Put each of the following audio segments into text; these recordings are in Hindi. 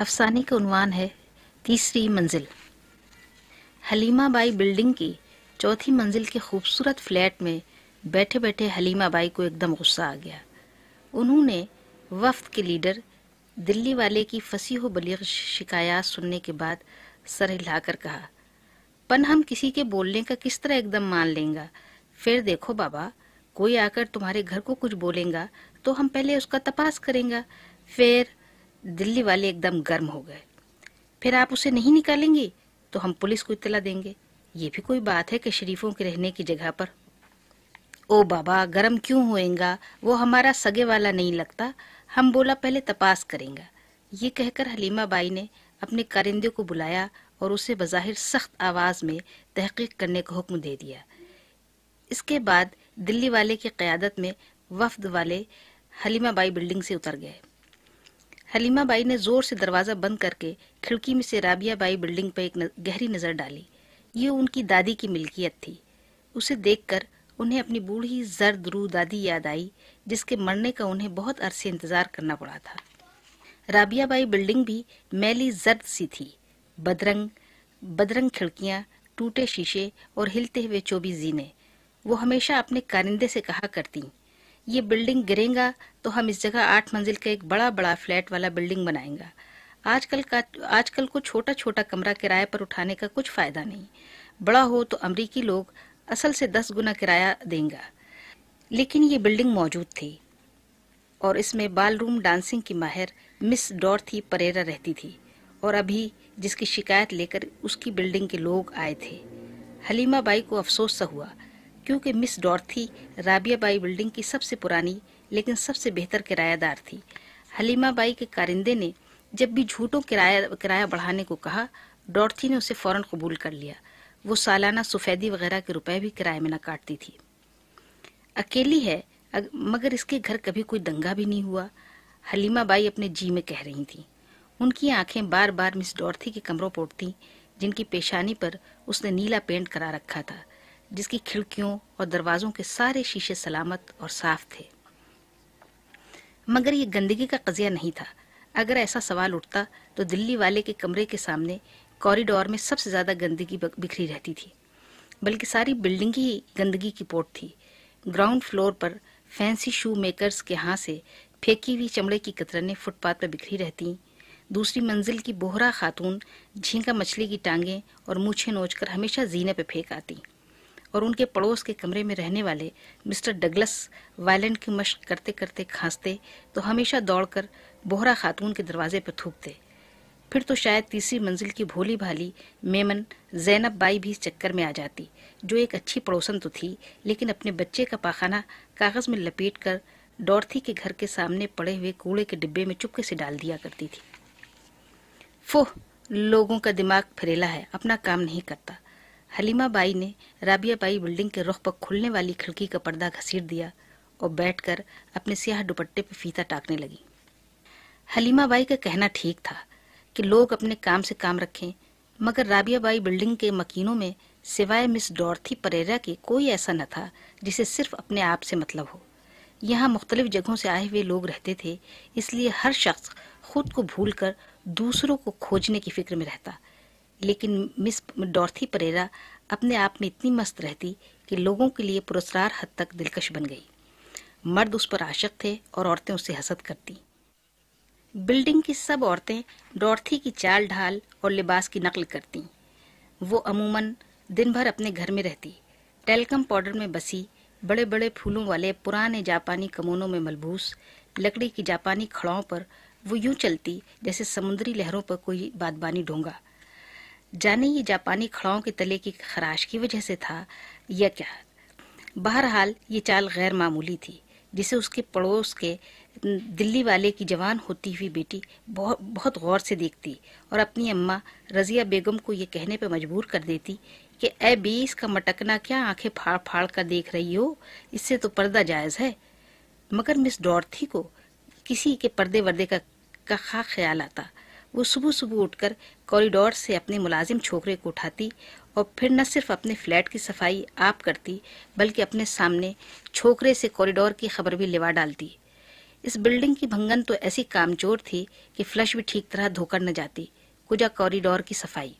अफसाने का उनवान है तीसरी मंजिल हलीमा बाई बिल्डिंग की चौथी मंजिल के खूबसूरत फ्लैट में बैठे बैठे हलीमा बाई को एकदम गुस्सा आ गया उन्होंने वफ्त के लीडर दिल्ली वाले की फसी हो बलीग शिकायत सुनने के बाद सर हिलाकर कहा पन हम किसी के बोलने का किस तरह एकदम मान लेंगे फिर देखो बाबा कोई आकर तुम्हारे घर को कुछ बोलेगा तो हम पहले उसका तपास करेंगे फिर दिल्ली वाले एकदम गर्म हो गए फिर आप उसे नहीं निकालेंगे तो हम पुलिस को इतला देंगे ये भी कोई बात है कि शरीफों के रहने की जगह पर ओ बाबा गर्म क्यों होएगा वो हमारा सगे वाला नहीं लगता हम बोला पहले तपास करेंगे ये कहकर हलीमा बाई ने अपने कारिंदे को बुलाया और उसे बज़ाहिर सख्त आवाज़ में तहकीक करने का हुक्म दे दिया इसके बाद दिल्ली वाले की क़्यादत में वफद वाले हलीमा बाई बिल्डिंग से उतर गए हलीमा बाई ने जोर से दरवाज़ा बंद करके खिड़की में से राबिया बाई बिल्डिंग पर एक न, गहरी नज़र डाली ये उनकी दादी की मिल्कियत थी उसे देखकर उन्हें अपनी बूढ़ी जर्द रू दादी याद आई जिसके मरने का उन्हें बहुत अरसे इंतज़ार करना पड़ा था राबिया बाई बिल्डिंग भी मैली जर्द सी थी बदरंग बदरंग खिड़कियां टूटे शीशे और हिलते हुए चोबी जीने वो हमेशा अपने कारिंदे से कहा करती ये बिल्डिंग गिरेगा तो हम इस जगह आठ मंजिल का एक बड़ा बड़ा फ्लैट वाला बिल्डिंग बनाएंगे आजकल का आजकल को छोटा छोटा कमरा किराए पर उठाने का कुछ फायदा नहीं बड़ा हो तो अमरीकी लोग असल से दस गुना किराया देंगे लेकिन ये बिल्डिंग मौजूद थी और इसमें बाल रूम डांसिंग की माहिर मिस डॉर्थी परेरा रहती थी और अभी जिसकी शिकायत लेकर उसकी बिल्डिंग के लोग आए थे हलीमा बाई को अफसोस सा हुआ क्योंकि miss Dorothy Rabia Bai building की सबसे पुरानी लेकिन सबसे बेहतर किरायादार थी हलीमा बाई के कारिंदे ने जब भी झूठों किराया किराया बढ़ाने को कहा डॉर्थी ने उसे फौरन कबूल कर लिया वो सालाना सफ़ेदी वगैरह के रुपए भी किराए में न काटती थी अकेली है मगर इसके घर कभी कोई दंगा भी नहीं हुआ हलीमा बाई अपने जी में कह रही थी उनकी आंखें बार बार मिस डॉर्थी के कमरों पर उठती जिनकी पेशानी पर उसने नीला पेंट करा रखा था जिसकी खिड़कियों और दरवाजों के सारे शीशे सलामत और साफ थे मगर ये गंदगी का कजिया नहीं था अगर ऐसा सवाल उठता तो दिल्ली वाले के कमरे के सामने कॉरिडोर में सबसे ज़्यादा गंदगी बिखरी रहती थी बल्कि सारी बिल्डिंग ही गंदगी की पोट थी ग्राउंड फ्लोर पर फैंसी शू मेकर्स के हाथ से फेंकी हुई चमड़े की कतरने फुटपाथ पर बिखरी रहती दूसरी मंजिल की बोहरा खातून झींगा मछली की टांगें और मूछे नोचकर हमेशा जीने पर फेंक आती और उनके पड़ोस के कमरे में रहने वाले मिस्टर डगलस वायलेंट की मश्क करते करते खांसते तो हमेशा दौड़कर बोहरा खातून के दरवाजे पर थूकते फिर तो शायद तीसरी मंजिल की भोली भाली मेमन जैनब बाई भी चक्कर में आ जाती जो एक अच्छी पड़ोसन तो थी लेकिन अपने बच्चे का पाखाना कागज़ में लपेट कर डॉर्थी के घर के सामने पड़े हुए कूड़े के डिब्बे में चुपके से डाल दिया करती थी फोह लोगों का दिमाग फिरेला है अपना काम नहीं करता हलीमा बाई ने राबिया बाई बिल्डिंग के रुख पर खुलने वाली खिड़की का पर्दा घसीट दिया और बैठकर अपने सियाह दुपट्टे पर फीता टाकने लगी हलीमा बाई का कहना ठीक था कि लोग अपने काम से काम रखें मगर राबिया बाई बिल्डिंग के मकीनों में सिवाय मिस डॉर्थी परेरा के कोई ऐसा न था जिसे सिर्फ अपने आप से मतलब हो यहाँ मुख्तलिफ जगहों से आए हुए लोग रहते थे इसलिए हर शख्स खुद को भूल कर दूसरों को खोजने की फिक्र में रहता लेकिन मिस डॉर्थी परेरा अपने आप में इतनी मस्त रहती कि लोगों के लिए पुरस्कार हद तक दिलकश बन गई मर्द उस पर आशक थे और औरतें उससे हसद करती बिल्डिंग की सब औरतें डॉर्थी की चाल ढाल और लिबास की नकल करती वो अमूमन दिन भर अपने घर में रहती टेलकम पाउडर में बसी बड़े बड़े फूलों वाले पुराने जापानी कमोनों में मलबूस लकड़ी की जापानी खड़ाओं पर वो यूं चलती जैसे समुद्री लहरों पर कोई बादबानी ढोंगा जाने ये जापानी खड़ाओं के तले की खराश की वजह से था या क्या बहरहाल ये चाल गैर मामूली थी जिसे उसके पड़ोस के दिल्ली वाले की जवान होती हुई बेटी बहुत बहुत गौर से देखती और अपनी अम्मा रजिया बेगम को ये कहने पर मजबूर कर देती कि ए बीस का मटकना क्या आंखें फाड़ फाड़ कर देख रही हो इससे तो पर्दा जायज है मगर मिस डॉर्थी को किसी के पर्दे वर्दे का का खा ख्याल आता वो सुबह सुबह उठकर कॉरिडोर से अपने मुलाजिम छोकरे को उठाती और फिर न सिर्फ अपने फ्लैट की सफाई आप करती बल्कि अपने सामने छोकरे से कॉरिडोर की खबर भी लिवा डालती इस बिल्डिंग की भंगन तो ऐसी कामजोर थी कि फ्लश भी ठीक तरह धोकर न जाती कुजा कॉरिडोर की सफाई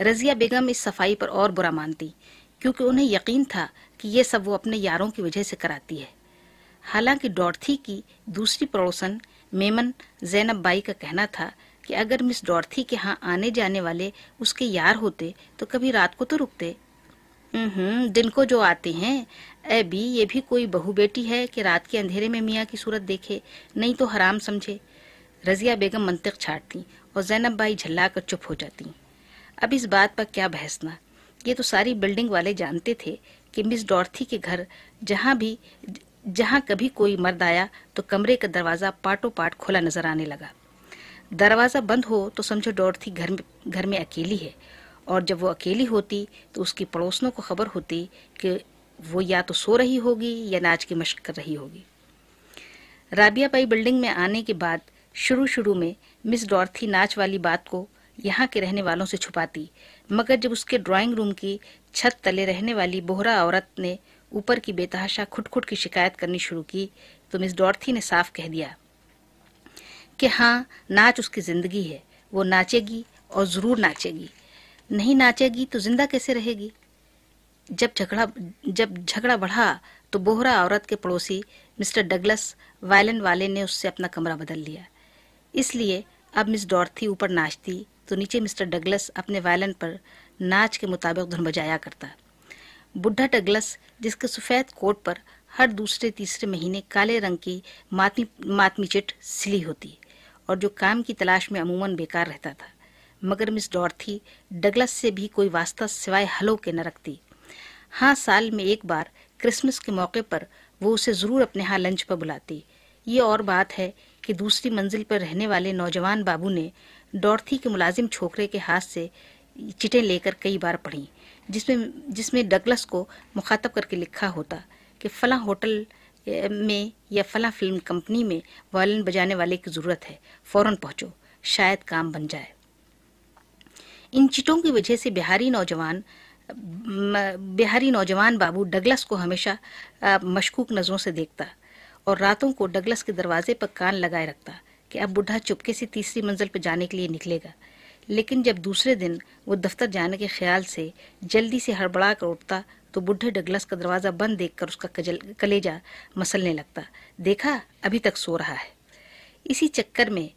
रजिया बेगम इस सफाई पर और बुरा मानती क्योंकि उन्हें यकीन था कि यह सब वो अपने यारों की वजह से कराती है हालांकि डॉर्थी की दूसरी पड़ोसन मेमन जैनब बाई का कहना था कि अगर मिस डॉर्थी के यहाँ आने जाने वाले उसके यार होते तो कभी रात को तो रुकते हम्म दिन को जो आते हैं अभी ये भी कोई बहू बेटी है कि रात के अंधेरे में मियाँ की सूरत देखे नहीं तो हराम समझे रजिया बेगम मंतक छाटती और जैनब बाई झल्ला कर चुप हो जाती अब इस बात पर क्या बहसना ये तो सारी बिल्डिंग वाले जानते थे कि मिस डॉर्थी के घर जहाँ भी जहाँ कभी कोई मर्द आया तो कमरे का दरवाज़ा पाटो पाट खुला नजर आने लगा दरवाज़ा बंद हो तो समझो डॉर्थी घर घर में अकेली है और जब वो अकेली होती तो उसकी पड़ोसनों को खबर होती कि वो या तो सो रही होगी या नाच की मशक कर रही होगी राबिया बाई बिल्डिंग में आने के बाद शुरू शुरू में मिस डॉर्थी नाच वाली बात को यहाँ के रहने वालों से छुपाती मगर जब उसके ड्राइंग रूम की छत तले रहने वाली बोहरा औरत ने ऊपर की बेतहाशा खुटखुट की शिकायत करनी शुरू की तो मिस डॉर्थी ने साफ कह दिया कि हाँ नाच उसकी जिंदगी है वो नाचेगी और ज़रूर नाचेगी नहीं नाचेगी तो जिंदा कैसे रहेगी जब झगड़ा जब झगड़ा बढ़ा तो बोहरा औरत के पड़ोसी मिस्टर डगलस वायलिन वाले ने उससे अपना कमरा बदल लिया इसलिए अब मिस डॉर्थी ऊपर नाचती तो नीचे मिस्टर डगलस अपने वायलिन पर नाच के मुताबिक धुन बजाया करता बुढ़ा डगलस जिसके सफ़ेद कोट पर हर दूसरे तीसरे महीने काले रंग की मातमी मातमी चिट सिली होती और जो काम की तलाश में अमूमन बेकार रहता था मगर मिस डॉर्थी डगलस से भी कोई वास्ता सिवाय हलो के न रखती हाँ साल में एक बार क्रिसमस के मौके पर वो उसे ज़रूर अपने यहाँ लंच पर बुलाती ये और बात है कि दूसरी मंजिल पर रहने वाले नौजवान बाबू ने डॉर्थी के मुलाजिम छोकरे के हाथ से चिटें लेकर कई बार पढ़ी जिसमें जिसमें डगलस को मुखातब करके लिखा होता कि फला होटल में या फला फिल्म कंपनी में वायलिन बजाने वाले की ज़रूरत है फौरन पहुंचो शायद काम बन जाए इन चिटों की वजह से बिहारी नौजवान बिहारी नौजवान बाबू डगलस को हमेशा मशकूक नज़रों से देखता और रातों को डगलस के दरवाजे पर कान लगाए रखता कि अब बूढ़ा चुपके से तीसरी मंजिल पर जाने के लिए निकलेगा लेकिन जब दूसरे दिन वो दफ्तर जाने के ख्याल से जल्दी से हड़बड़ा कर उठता तो बुढ़े डगलस का दरवाजा बंद देखकर उसका कजल, कलेजा मसलने लगता देखा अभी तक सो रहा है इसी चक्कर में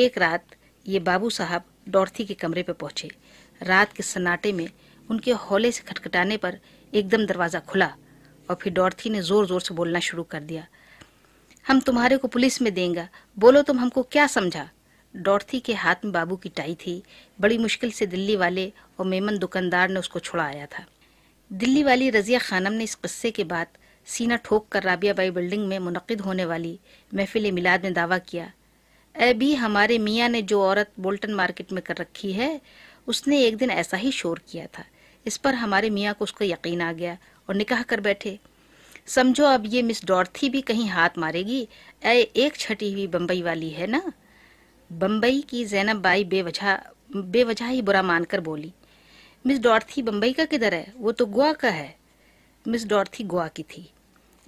एक रात ये बाबू साहब डॉर्थी के कमरे पर पहुंचे रात के सन्नाटे में उनके हौले से खटखटाने पर एकदम दरवाजा खुला और फिर डॉर्थी ने जोर जोर से बोलना शुरू कर दिया हम तुम्हारे को पुलिस में देंगे बोलो तुम हमको क्या समझा डॉर्थी के हाथ में बाबू की टाई थी बड़ी मुश्किल से दिल्ली वाले और मेमन दुकानदार ने उसको छुड़ाया था दिल्ली वाली रज़िया खानम ने इस किस्से के बाद सीना ठोक कर राबियाबाई बिल्डिंग में मुनद होने वाली महफिल मिलाद में दावा किया ए भी हमारे मियाँ ने जो औरत बोल्टन मार्केट में कर रखी है उसने एक दिन ऐसा ही शोर किया था इस पर हमारे मियाँ को उसका यकीन आ गया और निकाह कर बैठे समझो अब ये मिस डॉर्थी भी कहीं हाथ मारेगी ऐ एक छटी हुई बम्बई वाली है ना बम्बई की जैनब बाई बेवजह बेवजह ही बुरा मानकर बोली मिस डॉर्थी बम्बई का किधर है वो तो गोवा का है मिस डॉर्थी गोवा की थी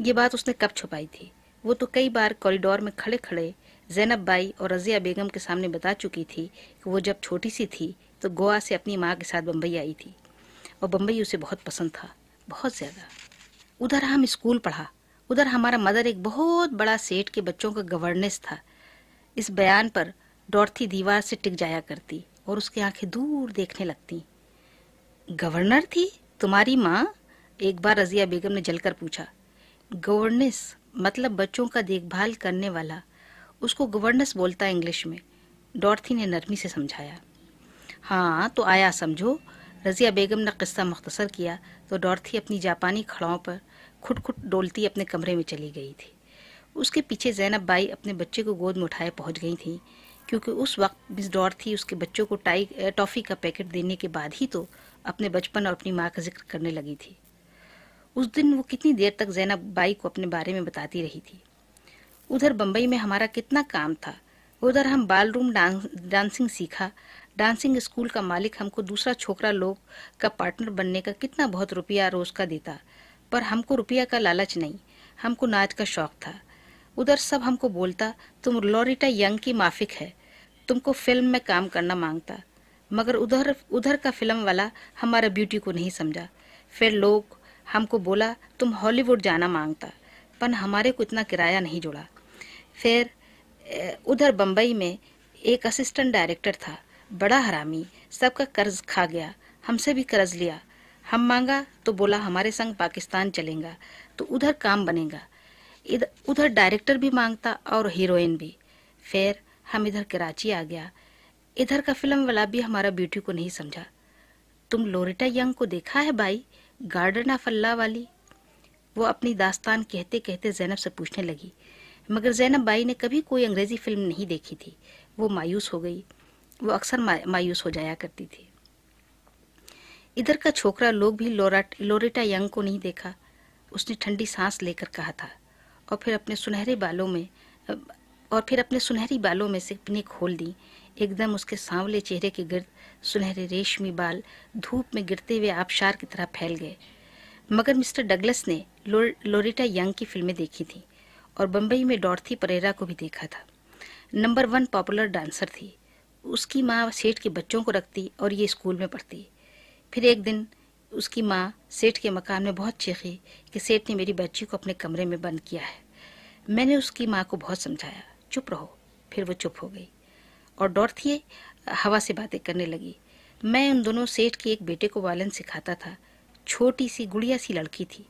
ये बात उसने कब छुपाई थी वो तो कई बार कॉरिडोर में खड़े खड़े जैनब बाई और रजिया बेगम के सामने बता चुकी थी कि वो जब छोटी सी थी तो गोवा से अपनी माँ के साथ बम्बई आई थी और बम्बई उसे बहुत पसंद था बहुत ज़्यादा उधर हम स्कूल पढ़ा उधर हमारा मदर एक बहुत बड़ा सेठ के बच्चों का गवर्नेंस था इस बयान पर डॉर्थी दीवार से टिक जाया करती और उसकी आंखें दूर देखने लगती गवर्नर थी तुम्हारी माँ एक बार रजिया बेगम ने जलकर पूछा गवर्नेस मतलब बच्चों का देखभाल करने वाला उसको गवर्नेस बोलता है इंग्लिश में डॉर्थी ने नरमी से समझाया हाँ तो आया समझो रजिया बेगम ने किस्सा मुख्तसर किया तो डॉर्थी अपनी जापानी खड़ाओं पर खुट खुट डोलती अपने कमरे में चली गई थी उसके पीछे जैनब बाई अपने बच्चे को गोद में उठाए पहुंच गई थी क्योंकि उस वक्त मिस डॉर्थी उसके बच्चों को टाई टॉफ़ी का पैकेट देने के बाद ही तो अपने बचपन और अपनी माँ का जिक्र करने लगी थी उस दिन वो कितनी देर तक जैनब बाई को अपने बारे में बताती रही थी उधर बम्बई में हमारा कितना काम था उधर हम बाल रूम डांस, डांसिंग सीखा डांसिंग स्कूल का मालिक हमको दूसरा छोकरा लोग का पार्टनर बनने का कितना बहुत रुपया रोज का देता पर हमको रुपया का लालच नहीं हमको नाच का शौक था उधर सब हमको बोलता तुम लॉरिटा यंग की माफिक है तुमको फिल्म में काम करना मांगता मगर उधर उधर का फिल्म वाला हमारा ब्यूटी को नहीं समझा फिर लोग हमको बोला तुम हॉलीवुड जाना मांगता पर हमारे को इतना किराया नहीं जुड़ा फिर उधर बम्बई में एक असिस्टेंट डायरेक्टर था बड़ा हरामी सबका कर्ज खा गया हमसे भी कर्ज लिया हम मांगा तो बोला हमारे संग पाकिस्तान चलेगा तो उधर काम बनेगा इधर उधर डायरेक्टर भी मांगता और हीरोइन भी फिर हम इधर कराची आ गया इधर का फिल्म वाला भी हमारा ब्यूटी को नहीं समझा तुम लोरेटा यंग को देखा है भाई गार्डन ऑफ अल्लाह वाली वो अपनी दास्तान कहते कहते जैनब से पूछने लगी मगर जैनब बाई ने कभी कोई अंग्रेज़ी फिल्म नहीं देखी थी वो मायूस हो गई वो अक्सर मायूस हो जाया करती थी इधर का छोकरा लोग भी लोराट लोरेटा यंग को नहीं देखा उसने ठंडी सांस लेकर कहा था और फिर अपने सुनहरे बालों में और फिर अपने सुनहरी बालों में से अपने खोल दी एकदम उसके सांवले चेहरे के गिर्द सुनहरे रेशमी बाल धूप में गिरते हुए आबशार की तरह फैल गए मगर मिस्टर डगलस ने लो, लोरिटा यंग की फिल्में देखी थी और बम्बई में डॉर्थी परेरा को भी देखा था नंबर वन पॉपुलर डांसर थी उसकी माँ सेठ के बच्चों को रखती और ये स्कूल में पढ़ती फिर एक दिन उसकी माँ सेठ के मकान में बहुत चीखी कि सेठ ने मेरी बच्ची को अपने कमरे में बंद किया है मैंने उसकी माँ को बहुत समझाया चुप रहो फिर वो चुप हो गई और डॉर्थी हवा से बातें करने लगी मैं उन दोनों सेठ के एक बेटे को वालन सिखाता था छोटी सी गुड़िया सी लड़की थी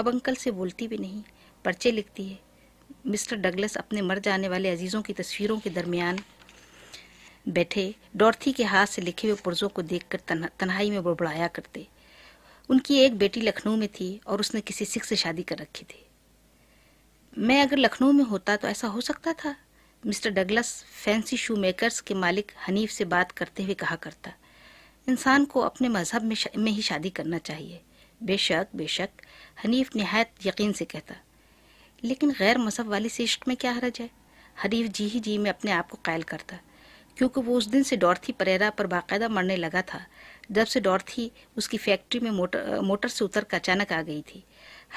अब अंकल से बोलती भी नहीं पर्चे लिखती है मिस्टर डगलस अपने मर जाने वाले अजीज़ों की तस्वीरों के दरमियान बैठे डॉर्थी के हाथ से लिखे हुए पुर्जों को देखकर तन, तन्हाई में बुड़बुड़ाया करते उनकी एक बेटी लखनऊ में थी और उसने किसी सिख से शादी कर रखी थी मैं अगर लखनऊ में होता तो ऐसा हो सकता था mister Douglas fancy shoe makers के मालिक हनीफ से बात करते हुए कहा करता इंसान को अपने मजहब में, शा, में ही शादी करना चाहिए बेशक बेशक हनीफ नहायत यकीन से कहता लेकिन गैर मजहब वाली से इश्क में क्या हरज है हनीफ जी ही जी में अपने आप को कायल करता क्योंकि वो उस दिन से डॉर्थी परेरा पर बाकायदा मरने लगा था जब से डॉर्थी उसकी फैक्ट्री में मोटर मोटर से उतर कर अचानक आ गई थी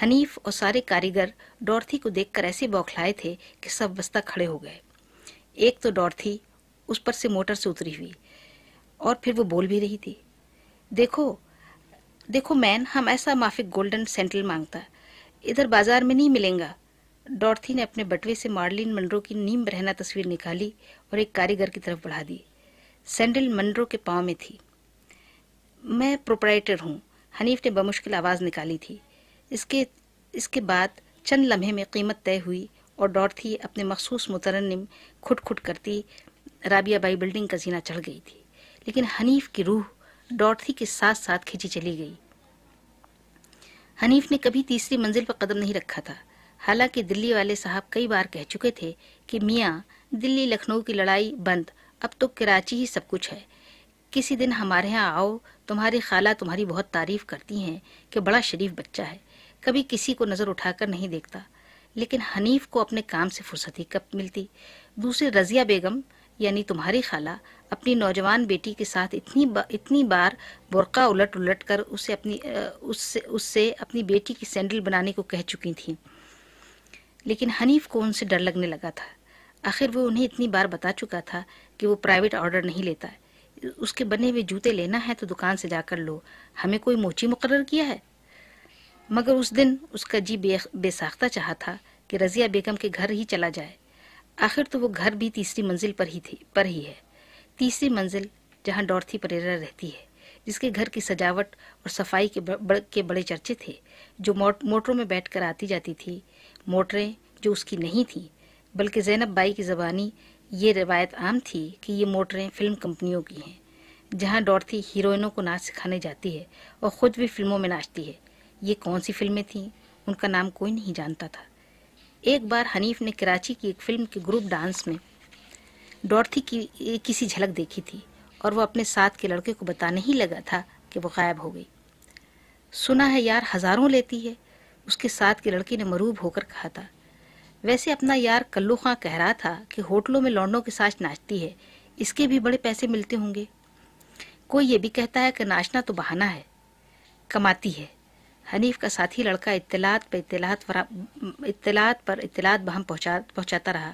हनीफ और सारे कारीगर डॉर्थी को देखकर ऐसे बौखलाए थे कि सब बस्ता खड़े हो गए एक तो डॉट थी उस पर से मोटर से उतरी हुई और फिर वो बोल भी रही थी देखो देखो मैन हम ऐसा माफिक गोल्डन सेंटल मांगता इधर बाजार में नहीं मिलेगा डॉर्थी ने अपने बटवे से मार्लिन मंडरो की नीम रहना तस्वीर निकाली और एक कारीगर की तरफ बढ़ा दी सैंडल मंडरो के पाँव में थी मैं प्रोपराइटर हूँ हनीफ ने बमुश्किल आवाज़ निकाली थी इसके इसके बाद चंद लम्हे में कीमत तय हुई और डॉर्थी अपने मखसूस मुतरनम खुट खुट करती राबिया बाई बिल्डिंग का जीना चढ़ गई थी लेकिन हनीफ की रूह डॉर्थी के साथ साथ खिंची चली गई हनीफ ने कभी तीसरी मंजिल पर कदम नहीं रखा था हालांकि दिल्ली वाले साहब कई बार कह चुके थे कि मियाँ दिल्ली लखनऊ की लड़ाई बंद अब तो कराची ही सब कुछ है किसी दिन हमारे यहाँ आओ तुम्हारी खाला तुम्हारी बहुत तारीफ करती हैं कि बड़ा शरीफ बच्चा है कभी किसी को नज़र उठाकर नहीं देखता लेकिन हनीफ को अपने काम से फुर्सती कब मिलती दूसरी रजिया बेगम यानी तुम्हारी खाला अपनी नौजवान बेटी के साथ इतनी बा, इतनी बार बुरका उलट उलट कर उसे अपनी उससे उससे अपनी बेटी की सैंडल बनाने को कह चुकी थी लेकिन हनीफ को उनसे डर लगने लगा था आखिर वो उन्हें इतनी बार बता चुका था कि वो प्राइवेट ऑर्डर नहीं लेता उसके बने हुए जूते लेना है तो दुकान से जाकर लो हमें कोई मोची मुकर किया है मगर उस दिन उसका जी बे, बेसाख्ता चाह था कि रजिया बेगम के घर ही चला जाए आखिर तो वो घर भी तीसरी मंजिल पर ही थी पर ही है तीसरी मंजिल जहाँ डॉर्थी परेरा रहती है जिसके घर की सजावट और सफाई के, बड़, के बड़े चर्चे थे जो मोटरों में बैठकर आती जाती थी मोटरें जो उसकी नहीं थी बल्कि जैनब बाई की ज़बानी ये रिवायत आम थी कि ये मोटरें फिल्म कंपनियों की हैं जहाँ डॉर्थी हीरोइनों को नाच सिखाने जाती है और ख़ुद भी फिल्मों में नाचती है ये कौन सी फिल्में थीं उनका नाम कोई नहीं जानता था एक बार हनीफ ने कराची की एक फिल्म के ग्रुप डांस में डॉर्थी की किसी झलक देखी थी और वह अपने साथ के लड़के को बताने ही लगा था कि वो गायब हो गई सुना है यार हज़ारों लेती है उसके साथ के लड़के ने मरूब होकर कहा था वैसे अपना यार कल्लू खां कह रहा था कि होटलों में लौंडों के साथ नाचती है इसके भी बड़े पैसे मिलते होंगे कोई ये भी कहता है कि नाचना तो बहाना है कमाती है हनीफ का साथी लड़का इतलात पर इतलात इतलात पर इतलात बहम पहुंचा पहुंचाता रहा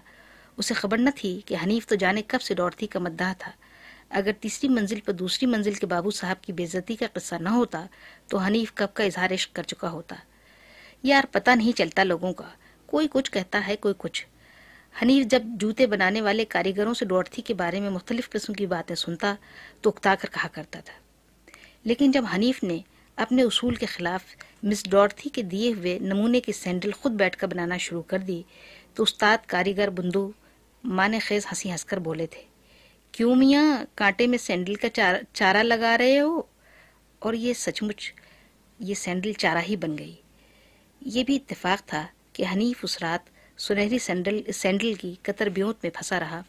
उसे खबर न थी कि हनीफ तो जाने कब से डॉर्थी का मद्दा था अगर तीसरी मंजिल पर दूसरी मंजिल के बाबू साहब की बेजती का किस्सा न होता तो हनीफ कब का इजहार इश्क कर चुका होता यार पता नहीं चलता लोगों का कोई कुछ कहता है कोई कुछ हनीफ जब जूते बनाने वाले कारीगरों से डॉर्थी के बारे में मुख्तलिफ किस्म की बातें सुनता तो उकता कर कहा करता था लेकिन जब हनीफ ने अपने उसूल के खिलाफ मिस डॉर्थी के दिए हुए नमूने की सैंडल खुद बैठकर बनाना शुरू कर दी तो उस्ताद कारीगर बुंदू माने खेज हंसी हंसकर बोले थे क्यों मियाँ कांटे में सैंडल का चारा, चारा लगा रहे हो और ये सचमुच ये सैंडल चारा ही बन गई ये भी इत्तेफाक था कि हनीफ उस रात सुनहरी सैंडल सैंडल की कतर ब्योत में फंसा रहा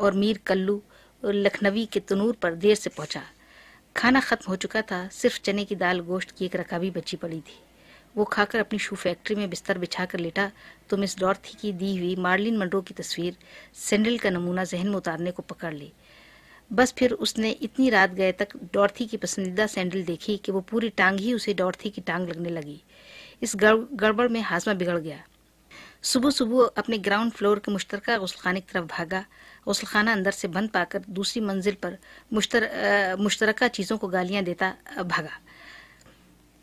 और मीर कल्लू लखनवी के तनूर पर देर से पहुंचा खाना खत्म हो चुका था सिर्फ चने की दाल गोश्त की एक रकाबी बची पड़ी थी वो खाकर अपनी शू फैक्ट्री में बिस्तर बिछा कर लेटा तो मिस डॉर्थी की दी हुई मार्लिन मंडो की तस्वीर सैंडल का नमूना जहन में उतारने को पकड़ ली बस फिर उसने इतनी रात गए तक डॉर्थी की पसंदीदा सैंडल देखी कि वो पूरी टांग ही उसे डॉर्थी की टांग लगने लगी इस गड़बड़ में हाजमा बिगड़ गया सुबह सुबह अपने ग्राउंड फ्लोर के मुश्तरका गसलखाने की तरफ भागा गसलखाना अंदर से बंद पाकर दूसरी मंजिल पर मुश्तर, आ, चीज़ों को गालियां देता भागा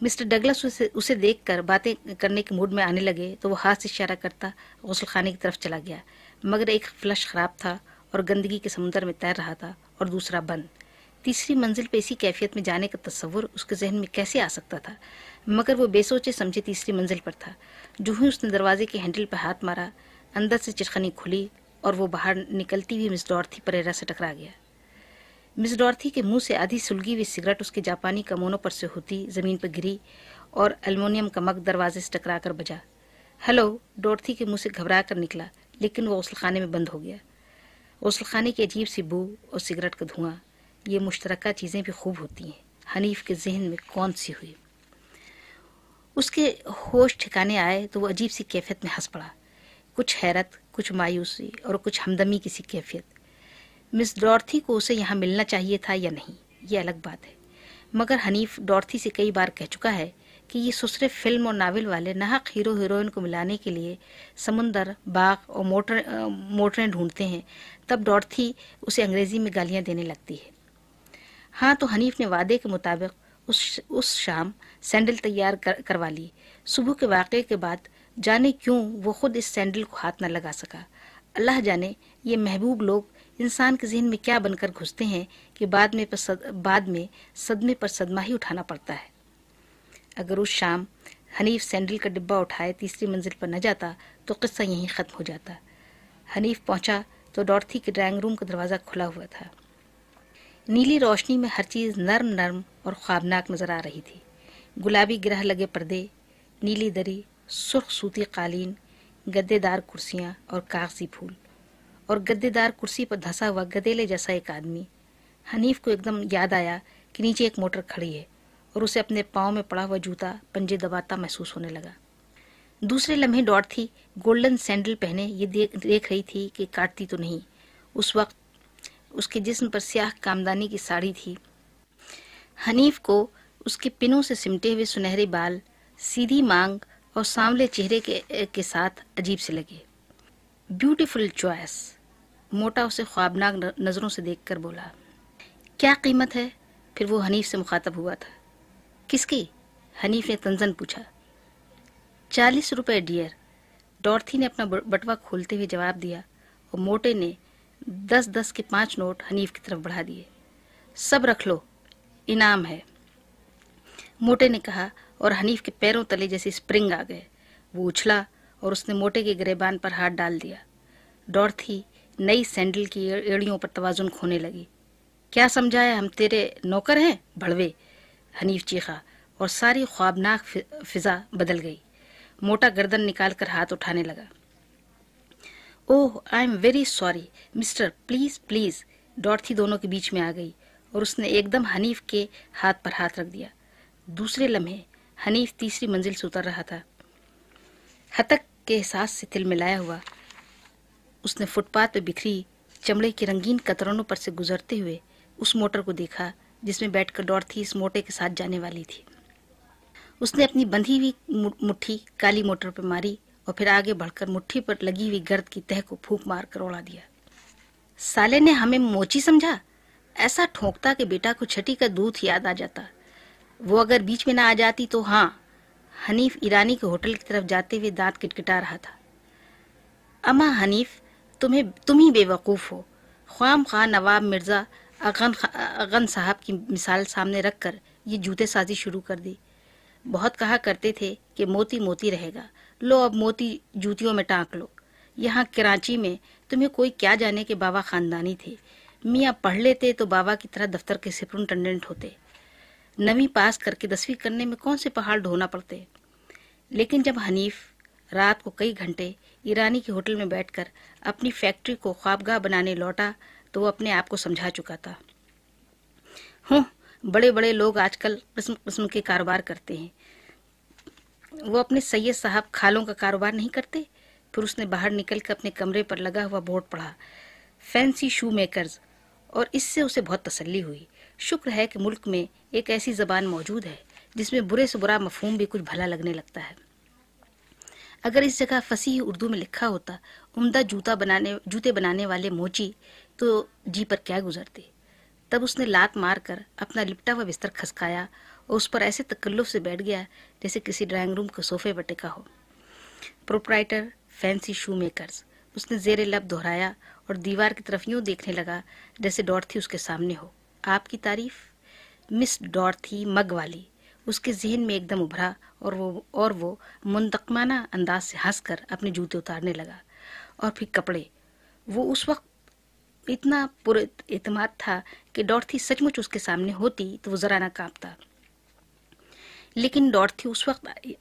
मिस्टर डगलस उसे, उसे कर बातें करने के मूड में आने लगे तो वह हाथ से इशारा करता गसल की तरफ चला गया मगर एक फ्लश ख़राब था और गंदगी के समुद्र में तैर रहा था और दूसरा बंद तीसरी मंजिल पर इसी कैफियत में जाने का तस्वुर उसके जहन में कैसे आ सकता था मगर वो बेसोचे समझे तीसरी मंजिल पर था जो ही उसने दरवाजे के हैंडल पर हाथ मारा अंदर से चिटखनी खुली और वो बाहर निकलती हुई मिस डॉर्थी परेरा से टकरा गया मिस डॉर्थी के मुंह से आधी सुलगी हुई सिगरेट उसके जापानी कमोनों पर से होती जमीन पर गिरी और अल्मोनियम का मग दरवाजे से टकरा कर बजा हेलो डॉर्थी के मुंह से घबरा कर निकला लेकिन वह उसलखाने में बंद हो गया उसलखाने की अजीब सी बू और सिगरेट का धुआं ये मुश्तरक चीज़ें भी खूब होती हैं हनीफ के जहन में कौन सी हुई उसके होश ठिकाने आए तो वो अजीब सी कैफियत में हंस पड़ा कुछ हैरत कुछ मायूसी और कुछ हमदमी की सी कैफियत मिस डॉर्थी को उसे यहाँ मिलना चाहिए था या नहीं ये अलग बात है मगर हनीफ डॉर्थी से कई बार कह चुका है कि ये सुसरे फिल्म और नावल वाले नाहक हीरो हीरोइन को मिलाने के लिए समुंदर बाग और मोटर मोटरें ढूंढते हैं तब डॉर्थी उसे अंग्रेजी में गालियाँ देने लगती है हाँ तो हनीफ ने वादे के मुताबिक उस उस शाम सैंडल तैयार कर, करवा ली सुबह के वाक़े के बाद जाने क्यों वो खुद इस सैंडल को हाथ न लगा सका अल्लाह जाने ये महबूब लोग इंसान के जहन में क्या बनकर घुसते हैं कि बाद में सद, बाद में सदमे पर सदमा ही उठाना पड़ता है अगर उस शाम हनीफ सैंडल का डिब्बा उठाए तीसरी मंजिल पर न जाता तो किस्सा यहीं ख़त्म हो जाता हनीफ पहुंचा तो डॉर्थी के ड्राइंग रूम का दरवाज़ा खुला हुआ था नीली रोशनी में हर चीज़ नर्म नर्म और ख्वाबनाक नज़र आ रही थी गुलाबी ग्रह लगे पर्दे नीली दरी सुर्ख सूती कालीन गद्देदार कुर्सियाँ और कागजी फूल और गद्देदार कुर्सी पर धसा हुआ गदेले जैसा एक आदमी हनीफ को एकदम याद आया कि नीचे एक मोटर खड़ी है और उसे अपने पाँव में पड़ा हुआ जूता पंजे दबाता महसूस होने लगा दूसरे लम्हे डॉट थी गोल्डन सैंडल पहने ये देख देख रही थी कि काटती तो नहीं उस वक्त उसके जिस्म पर स्याह कामदानी की साड़ी थी हनीफ को उसके पिनों से सिमटे हुए सुनहरे बाल सीधी मांग और सांवले चेहरे के के साथ अजीब से लगे ब्यूटीफुल चॉइस मोटा उसे ख्वाबनाक नज़रों से देखकर बोला क्या कीमत है फिर वो हनीफ से मुखातब हुआ था किसकी हनीफ ने तंजन पूछा चालीस रुपये डियर डॉर्थी ने अपना बटवा खोलते हुए जवाब दिया और मोटे ने दस दस के पांच नोट हनीफ की तरफ बढ़ा दिए सब रख लो इनाम है मोटे ने कहा और हनीफ के पैरों तले जैसे स्प्रिंग आ गए वो उछला और उसने मोटे के गरेबान पर हाथ डाल दिया डॉर्थी नई सैंडल की एड़ियों पर तोजुन खोने लगी क्या समझाया हम तेरे नौकर हैं भड़वे हनीफ चीखा और सारी ख्वाबनाक फिजा बदल गई मोटा गर्दन निकालकर हाथ उठाने लगा oh I am very sorry mister please please Dorothy दोनों के बीच में आ गई और उसने एकदम हनीफ के हाथ पर हाथ रख दिया दूसरे लम्हे हनीफ तीसरी मंजिल से उतर रहा था हतक के एहसास से तिल मिलाया हुआ उसने फुटपाथ पर बिखरी चमड़े की रंगीन कतरनों पर से गुजरते हुए उस मोटर को देखा जिसमें बैठकर डॉर्थी इस मोटे के साथ जाने वाली थी उसने अपनी बंधी हुई मुट्ठी काली मोटर पर मारी और फिर आगे बढ़कर मुट्ठी पर लगी हुई गर्द की तह को फूक मार कर उड़ा दिया साले ने हमें मोची समझा ऐसा ठोंकता कि बेटा को छठी का दूध याद आ जाता वो अगर बीच में ना आ जाती तो हाँ हनीफ ईरानी के होटल की तरफ जाते हुए दांत किटकिटा रहा था अमा हनीफ तुम्हें तुम ही बेवकूफ़ हो ख्वाम खान नवाब मिर्ज़ा अगन अगन साहब की मिसाल सामने रख कर ये जूते साजी शुरू कर दी बहुत कहा करते थे कि मोती मोती रहेगा लो अब मोती जूतियों में टाँक लो यहाँ कराची में तुम्हें कोई क्या जाने के बाबा ख़ानदानी थे मियाँ पढ़ लेते तो बाबा की तरह दफ्तर के सुप्रिंटेंडेंट होते नवी पास करके दसवीं करने में कौन से पहाड़ ढोना पड़ते लेकिन जब हनीफ रात को कई घंटे ईरानी के होटल में बैठकर अपनी फैक्ट्री को ख्वाबगाह बनाने लौटा तो वो अपने आप को समझा चुका था हो बड़े बड़े लोग आजकल किस्म किस्म के कारोबार करते हैं वो अपने सैयद साहब खालों का कारोबार नहीं करते फिर उसने बाहर निकल कर अपने कमरे पर लगा हुआ बोर्ड पढ़ा फैंसी शू मेकर्स और इससे उसे बहुत तसल्ली हुई शुक्र है कि मुल्क में एक ऐसी ज़बान मौजूद है जिसमें बुरे से बुरा मफहम भी कुछ भला लगने लगता है अगर इस जगह फसीह उर्दू में लिखा होता उमदा जूता बनाने जूते बनाने वाले मोची तो जी पर क्या गुजरती तब उसने लात मार कर अपना लिपटा हुआ बिस्तर खसकाया और उस पर ऐसे तकल्लुफ से बैठ गया जैसे किसी ड्राइंग रूम के सोफे पर टिका हो प्रोपराइटर फैंसी शू मेकर उसने जेर लब दोहराया और दीवार की तरफ यूं देखने लगा जैसे डॉट थी उसके सामने हो आपकी तारीफ मिस डॉट थी मग वाली उसके जहन में एकदम उभरा और वो और वो मुंतकमाना अंदाज से हंसकर अपने जूते उतारने लगा और फिर कपड़े वो उस वक्त इतना पुरमाद था कि डॉर्थी सचमुच उसके सामने होती तो वो जरा ना कांपता लेकिन डॉर्थी उस वक्त आई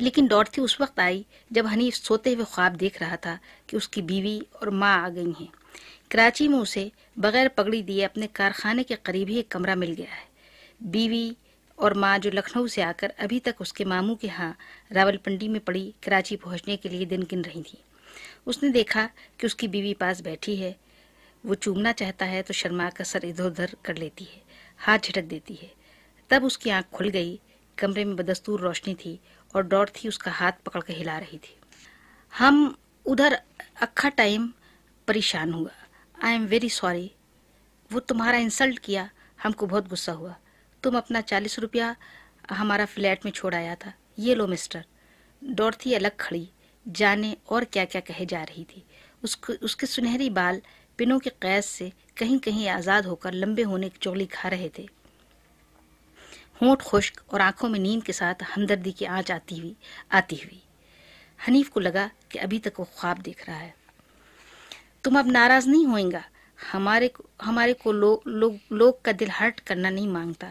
लेकिन डॉर्थी उस वक्त आई जब हनीफ सोते हुए ख्वाब देख रहा था कि उसकी बीवी और माँ आ गई हैं कराची में उसे बगैर पगड़ी दिए अपने कारखाने के करीब ही एक कमरा मिल गया है बीवी और माँ जो लखनऊ से आकर अभी तक उसके मामू के यहाँ रावलपिंडी में पड़ी कराची पहुँचने के लिए दिन गिन रही थी उसने देखा कि उसकी बीवी पास बैठी है वो चूमना चाहता है तो शर्मा का सर इधर उधर कर लेती है हाथ झटक देती है तब उसकी आंख खुल गई कमरे में बदस्तूर रोशनी थी और डॉट थी उसका हाथ पकड़ कर हिला रही थी हम उधर अक्खा टाइम परेशान हुआ आई एम वेरी सॉरी वो तुम्हारा इंसल्ट किया हमको बहुत गुस्सा हुआ तुम अपना चालीस रुपया हमारा फ्लैट में छोड़ आया था ये लो मिस्टर डॉर्थी अलग खड़ी जाने और क्या क्या कहे जा रही थी उसको उसके सुनहरी बाल पिनों के कैद से कहीं कहीं आज़ाद होकर लंबे होने की चोली खा रहे थे होंठ खुश्क और आंखों में नींद के साथ हमदर्दी की आँच आती हुई आती हुई हनीफ को लगा कि अभी तक वो ख्वाब देख रहा है तुम अब नाराज नहीं होएगा हमारे हमारे को लोग लो, लो का दिल हर्ट करना नहीं मांगता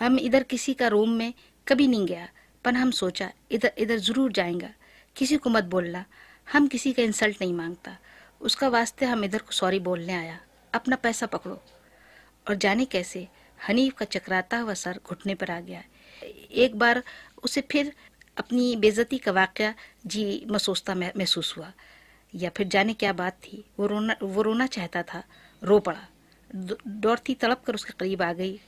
हम इधर किसी का रूम में कभी नहीं गया पर हम सोचा इधर इधर जरूर जाएंगा किसी को मत बोलना हम किसी का इंसल्ट नहीं मांगता उसका वास्ते हम इधर को सॉरी बोलने आया अपना पैसा पकड़ो और जाने कैसे हनीफ का चकराता हुआ सर घुटने पर आ गया एक बार उसे फिर अपनी बेजती का वाक्य जी मसोसता महसूस हुआ या फिर जाने क्या बात थी वो रोना वो रोना चाहता था रो पड़ा डॉर्थी तड़प कर उसके करीब आ गई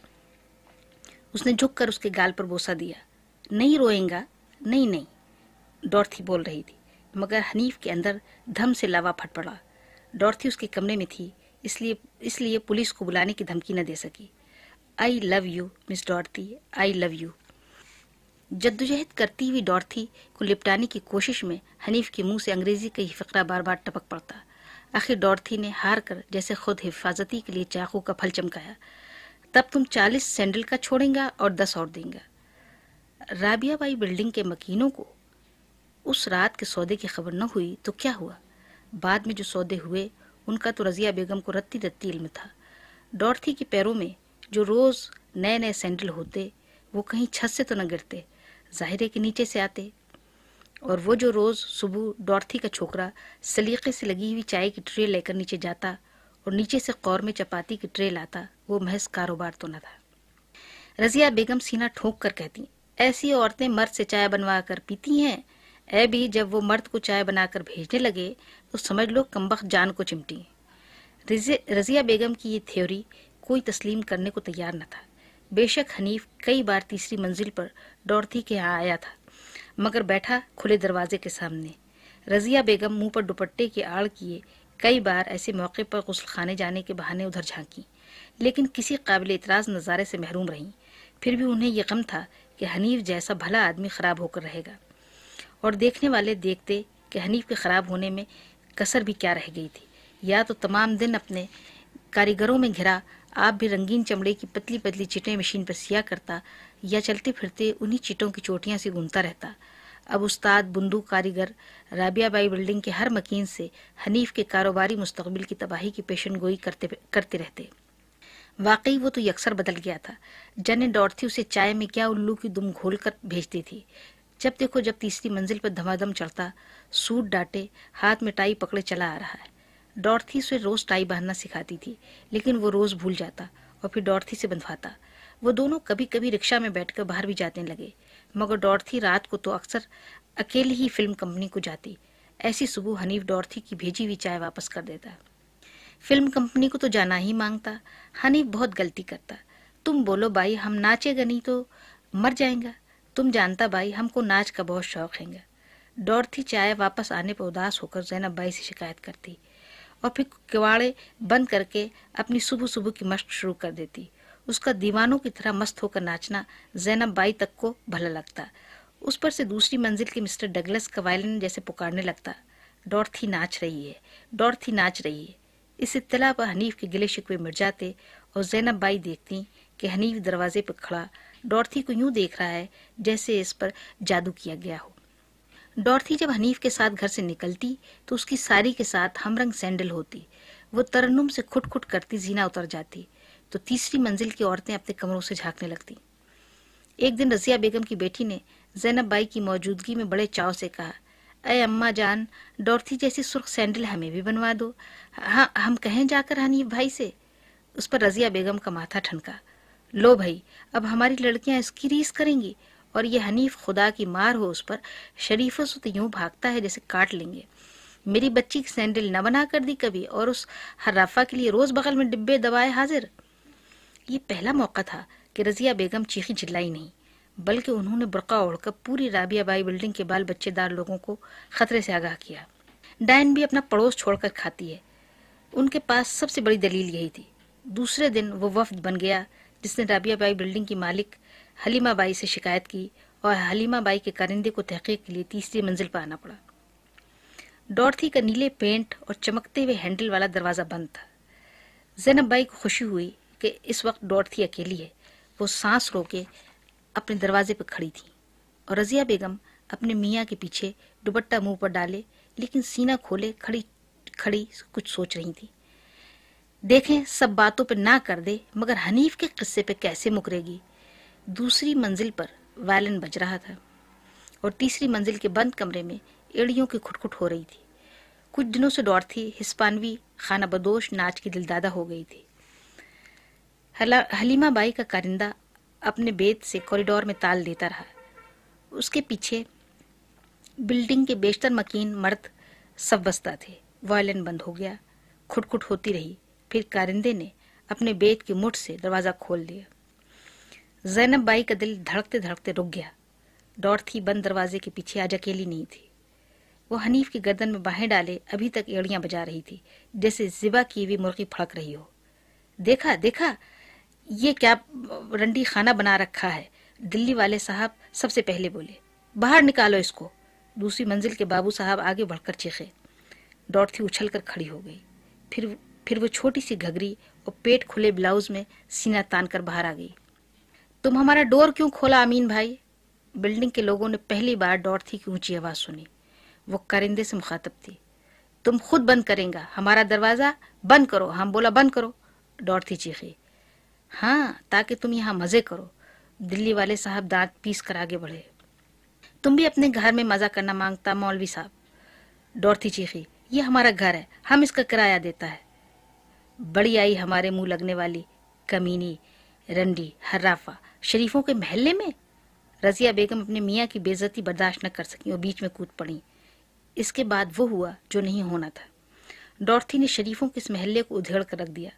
उसने झुक कर उसके गाल पर बोसा दिया नहीं रोएगा नहीं नहीं डॉर्थी बोल रही थी मगर हनीफ के अंदर धम से लावा फट पड़ा डॉर्थी उसके कमरे में थी इसलिए इसलिए पुलिस को बुलाने की धमकी न दे सकी I love you miss Dorothy I love you जद्दोजहद करती हुई डॉर्थी को लिपटाने की कोशिश में हनीफ के मुंह से अंग्रेजी का ही फकरा बार बार टपक पड़ता आखिर डॉर्थी ने हार कर जैसे खुद हिफाजती के लिए चाकू का फल चमकाया तब तुम चालीस सैंडल का छोड़ेंगे और दस और देंगे राबियाबाई बिल्डिंग के मकीनों को उस रात के सौदे की खबर न हुई तो क्या हुआ बाद में जो सौदे हुए उनका तो रजिया बेगम को रत्ती रत्ती इल्म था डॉर्थी के पैरों में जो रोज़ नए नए सैंडल होते वो कहीं छत से तो न गिरते जाहिर है कि नीचे से आते और वो जो रोज़ सुबह डॉर्थी का छोकरा सलीके से लगी हुई चाय की ट्रे लेकर नीचे जाता और नीचे से कौर में चपाती की ट्रे लाता वो महज कारोबार तो न था रजिया बेगम सीना ठोक कर कहती ऐसी औरतें मर्द से चाय बनवा कर पीती हैं ऐ भी जब वो मर्द को चाय बनाकर भेजने लगे तो समझ लो कम्बक जान को चिमटी रजिया बेगम की ये थ्योरी कोई तस्लीम करने को तैयार न था बेशक हनीफ कई बार तीसरी मंजिल पर डोरथी के यहाँ आया था मगर बैठा खुले दरवाजे के सामने रजिया बेगम मुंह पर दुपट्टे की आड़ किए कई बार ऐसे मौके पर गुसल खाने जाने के बहाने उधर झांकी लेकिन किसी काबिल एतराज नज़ारे से महरूम रहीं फिर भी उन्हें यह गम था कि हनीफ जैसा भला आदमी ख़राब होकर रहेगा और देखने वाले देखते कि हनीफ के ख़राब होने में कसर भी क्या रह गई थी या तो तमाम दिन अपने कारीगरों में घिरा आप भी रंगीन चमड़े की पतली पतली चिटें मशीन पर सिया करता या चलते फिरते उन्हीं चिटों की चोटियां से घूमता रहता अब उस्ताद बुंदू कारीगर राबियाबाई बिल्डिंग के हर मकीन से हनीफ के कारोबारी मुस्तबिल की तबाही की पेशन गोई करते करते रहते वाकई वो तो यकसर बदल गया था जन डॉट डॉर्थी उसे चाय में क्या उल्लू की दुम घोल कर भेजती थी जब देखो जब तीसरी मंजिल पर धमाधम चढ़ता सूट डांटे हाथ में टाई पकड़े चला आ रहा है डॉर्थी उसे रोज टाई बांधना सिखाती थी लेकिन वो रोज भूल जाता और फिर डॉर्थी से बंधवाता वो दोनों कभी कभी रिक्शा में बैठकर बाहर भी जाने लगे मगर डॉर्थी रात को तो अक्सर अकेली ही फिल्म कंपनी को जाती ऐसी सुबह हनीफ डॉर्थी की भेजी हुई चाय वापस कर देता फिल्म कंपनी को तो जाना ही मांगता हनीफ बहुत गलती करता तुम बोलो भाई हम नाचेगा नहीं तो मर जाएगा तुम जानता भाई हमको नाच का बहुत शौक हैगा डॉर्थी चाय वापस आने पर उदास होकर जैनब बाई से शिकायत करती और फिर किवाड़े बंद करके अपनी सुबह सुबह की मस्त शुरू कर देती उसका दीवानों की तरह मस्त होकर नाचना जैनब बाई तक को भला लगता उस पर से दूसरी मंजिल के मिस्टर डगलस का वायलिन जैसे पुकारने लगता डॉर्थी नाच रही है डॉर्थी नाच रही है इस इतला पर हनीफ के गिले शिकवे मिट जाते और जैनब बाई देखती कि हनीफ दरवाजे पर खड़ा डॉर्थी को यूं देख रहा है जैसे इस पर जादू किया गया हो डॉर्थी जब हनीफ के साथ घर से निकलती तो उसकी साड़ी के साथ हमरंग सैंडल होती वो तरनुम से खुट खुट करती जीना उतर जाती तो तीसरी मंजिल की औरतें अपने कमरों से झांकने लगती एक दिन रजिया बेगम की बेटी ने जैनब बाई की मौजूदगी में बड़े चाव से कहा अय अम्मा जान डॉर्थी जैसी सुर्ख सैंडल हमें भी बनवा दो हाँ हम कहें जाकर हनीफ भाई से उस पर रजिया बेगम का माथा ठनका लो भाई अब हमारी लड़कियां इसकी रीस करेंगी और ये हनीफ खुदा की मार हो उस पर शरीफसुत यूं भागता है जैसे काट लेंगे मेरी बच्ची की सैंडल न बना कर दी कभी और उस हर्राफा के लिए रोज बगल में डिब्बे दवाए हाजिर ये पहला मौका था कि रजिया बेगम चीखी चिल्लाई नहीं बल्कि उन्होंने बुरका ओढ़कर पूरी राबिया बाई बिल्डिंग के बाल बच्चेदार लोगों को खतरे से आगाह किया डायन भी अपना पड़ोस छोड़कर खाती है उनके पास सबसे बड़ी दलील यही थी दूसरे दिन वो वफ्द बन गया जिसने राबिया बाई बिल्डिंग की मालिक हलीमा बाई से शिकायत की और हलीमा बाई के कारिंदे को तहकीक के लिए तीसरी मंजिल पर आना पड़ा डॉर्थी का नीले पेंट और चमकते हुए हैंडल वाला दरवाज़ा बंद था जैनब बाई को खुशी हुई कि इस वक्त डॉर्थी अकेली है वो सांस रोके अपने दरवाजे पर खड़ी थी और रजिया बेगम अपने मियाँ के पीछे दुबट्टा मुंह पर डाले लेकिन सीना खोले खड़ी खड़ी कुछ सोच रही थी देखें सब बातों पर ना कर दे मगर हनीफ के किस्से पे कैसे मुकरेगी दूसरी मंजिल पर वायलिन बज रहा था और तीसरी मंजिल के बंद कमरे में एड़ियों की खुटखुट हो रही थी कुछ दिनों से थी हिस्पानवी खाना बदोश नाच की दिलदादा हो गई थी हलीमा बाई का कारिंदा अपने बेद से कॉरिडोर में ताल देता रहा उसके पीछे बिल्डिंग के बेशतर मकीन मर्द सब बसता थे वायलिन बंद हो गया खुटखुट होती रही फिर कारिंदे ने अपने बेत की मुठ से दरवाज़ा खोल दिया जैनब बाई का दिल धड़कते धड़कते रुक गया थी बंद दरवाजे के पीछे आज अकेली नहीं थी वो हनीफ की गर्दन में बाहें डाले अभी तक एड़ियां बजा रही थी जैसे जिबा की हुई मुर्गी फड़क रही हो देखा देखा ये क्या रंडी खाना बना रखा है दिल्ली वाले साहब सबसे पहले बोले बाहर निकालो इसको दूसरी मंजिल के बाबू साहब आगे बढ़कर चीखे थी उछल कर खड़ी हो गई फिर फिर वो छोटी सी घघरी और पेट खुले ब्लाउज में सीना तान कर बाहर आ गई तुम हमारा डोर क्यों खोला अमीन भाई बिल्डिंग के लोगों ने पहली बार डॉर्थी की ऊंची आवाज सुनी वो करिंदे से मुखातब थी तुम खुद बंद करेंगे हमारा दरवाजा बंद करो हम बोला बंद करो डॉर्थी चीखी हाँ ताकि तुम यहाँ मजे करो दिल्ली वाले साहब दांत पीस कर आगे बढ़े तुम भी अपने घर में मजा करना मांगता मौलवी साहब डॉर्थी चीखी ये हमारा घर है हम इसका किराया देता है बड़ी आई हमारे मुंह लगने वाली कमीनी रंडी हर्राफा शरीफों के महल्ले में रजिया बेगम अपने मियाँ की बेजती बर्दाश्त न कर सकी और बीच में कूद पड़ी इसके बाद वो हुआ जो नहीं होना था डॉर्थी ने शरीफों के इस महल्ले को उधेड़ कर रख दिया